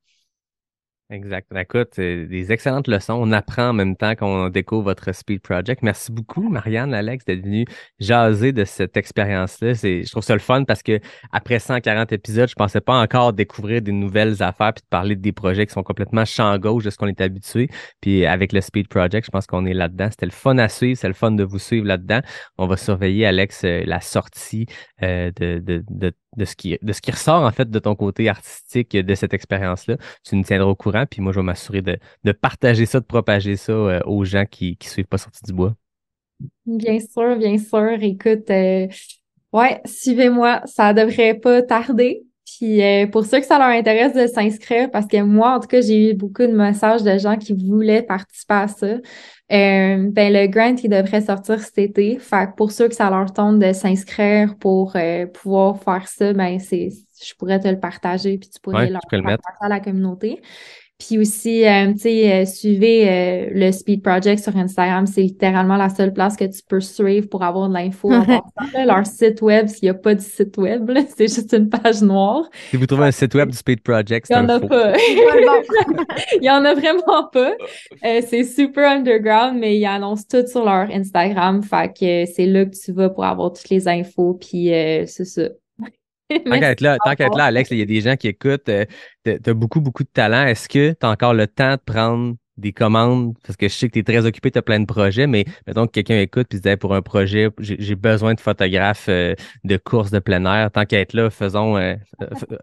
Exact. Ben, écoute, euh, des excellentes leçons. On apprend en même temps qu'on découvre votre Speed Project. Merci beaucoup, Marianne, Alex, d'être venu jaser de cette expérience-là. je trouve ça le fun parce que après 140 épisodes, je pensais pas encore découvrir des nouvelles affaires puis de parler des projets qui sont complètement champ de ce qu'on est habitué. Puis euh, avec le Speed Project, je pense qu'on est là-dedans. C'était le fun à suivre. C'est le fun de vous suivre là-dedans. On va surveiller, Alex, euh, la sortie de, ce qui, de ce qui ressort, en fait, de ton côté artistique de cette expérience-là. Tu nous tiendras au courant. Puis moi, je vais m'assurer de, partager ça, de propager ça euh, aux gens qui ne suivent pas Sortie du Bois. Bien sûr, bien sûr. Écoute, euh, ouais, suivez-moi, ça ne devrait pas tarder. Puis euh, pour ceux que ça leur intéresse de s'inscrire, parce que moi, en tout cas, j'ai eu beaucoup de messages de gens qui voulaient participer à ça. ben le grant il devrait sortir cet été. Fait que pour ceux que ça leur tombe de s'inscrire pour pouvoir faire ça, ben c'est je pourrais te le partager puis tu pourrais le partager à la communauté. Puis aussi, euh, tu sais, euh, suivez euh, le Speed Project sur Instagram. C'est littéralement la seule place que tu peux suivre pour avoir de l'info. leur site web, s'il n'y a pas de site web, c'est juste une page noire. Si vous trouvez un site web du Speed Project, c'est Il n'y en a pas. il n'y en a vraiment pas. Ah. c'est super underground, mais ils annoncent tout sur leur Instagram. Fait que c'est là que tu vas pour avoir toutes les infos. Puis c'est ça. tant qu'à être là, là, Alex, il y a des gens qui écoutent. Euh, tu as beaucoup, beaucoup de talent. Est-ce que tu as encore le temps de prendre des commandes? Parce que je sais que tu es très occupé, tu as plein de projets, mais mettons que quelqu'un écoute et se dit pour un projet, j'ai besoin de photographes euh, de course de plein air. Tant qu'à être là, faisons. Euh,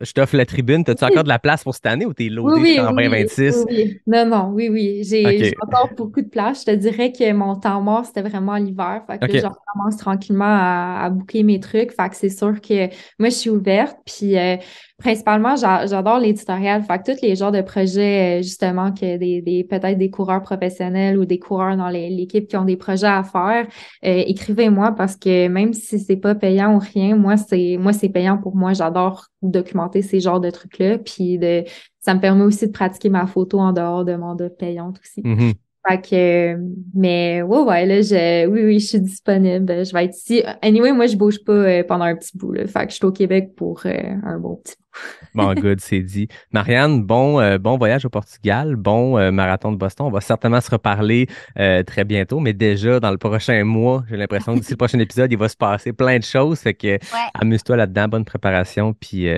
je t'offre la tribune. As-tu encore de la place pour cette année ou t'es loadé oui, en 2026? Oui, non, non, oui, oui. J'ai encore beaucoup de place. Je te dirais que mon temps mort, c'était vraiment l'hiver. Fait que je recommence tranquillement à, bouquer mes trucs. Fait que c'est sûr que moi, je suis ouverte. Puis euh, principalement, j'adore tutoriels. Fait que tous les genres de projets, euh, justement, que des, peut-être des coureurs professionnels ou des coureurs dans l'équipe qui ont des projets à faire, euh, écrivez-moi parce que même si c'est pas payant ou rien, moi c'est moi c'est payant pour moi. J'adore documenter ces genres de trucs-là. Puis de ça me permet aussi de pratiquer ma photo en dehors de mon de payante aussi. Mm-hmm. Fait que, mais ouais, ouais, là, oui, oui, je suis disponible. Je vais être ici. Anyway, moi, je bouge pas euh, pendant un petit bout. Fait que je suis au Québec pour euh, un bon petit bout. bon, good, c'est dit. Marianne, bon, euh, bon voyage au Portugal, bon marathon de Boston. On va certainement se reparler très bientôt, mais déjà dans le prochain mois, j'ai l'impression que d'ici le prochain épisode, il va se passer plein de choses. Fait que amuse-toi là-dedans, bonne préparation, puis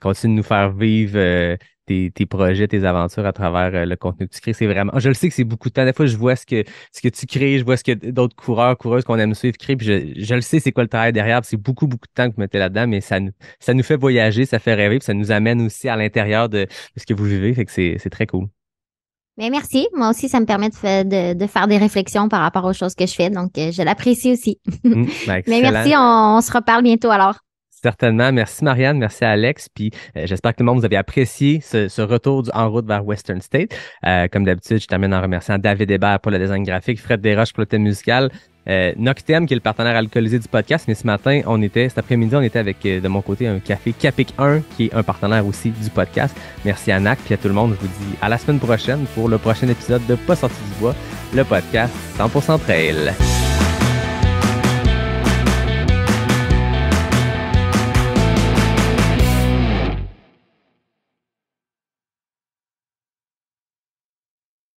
continue de nous faire vivre tes, projets, tes aventures à travers euh, le contenu que tu crées. C'est vraiment. Je le sais que c'est beaucoup de temps. Des fois, je vois ce que, ce que tu crées, je vois ce que d'autres coureurs, coureuses qu'on aime suivre créent. je, le sais, c'est quoi le travail derrière. C'est beaucoup, beaucoup de temps que tu mettez là-dedans, mais ça, ça nous fait voyager, ça fait rêver, puis ça nous amène aussi à l'intérieur de, ce que vous vivez. Fait que c'est très cool. Mais ben, merci. Moi aussi, ça me permet de, faire des réflexions par rapport aux choses que je fais. Donc, euh, je l'apprécie aussi. Mm, ben, mais merci. on se reparle bientôt alors. Certainement. Merci Marianne, merci Alex. Puis euh, j'espère que tout le monde vous avez apprécié ce, retour du en route vers Western State. Euh, comme d'habitude, je termine en remerciant David Hébert pour le design graphique, Fred Desroches pour le thème musical, euh, Noctem qui est le partenaire alcoolisé du podcast. Mais ce matin, on était, cet après-midi, on était avec de mon côté un café Capic 1 qui est un partenaire aussi du podcast. Merci à NAC puis à tout le monde. Je vous dis à la semaine prochaine pour le prochain épisode de Pas sorti du bois, le podcast 100% trail.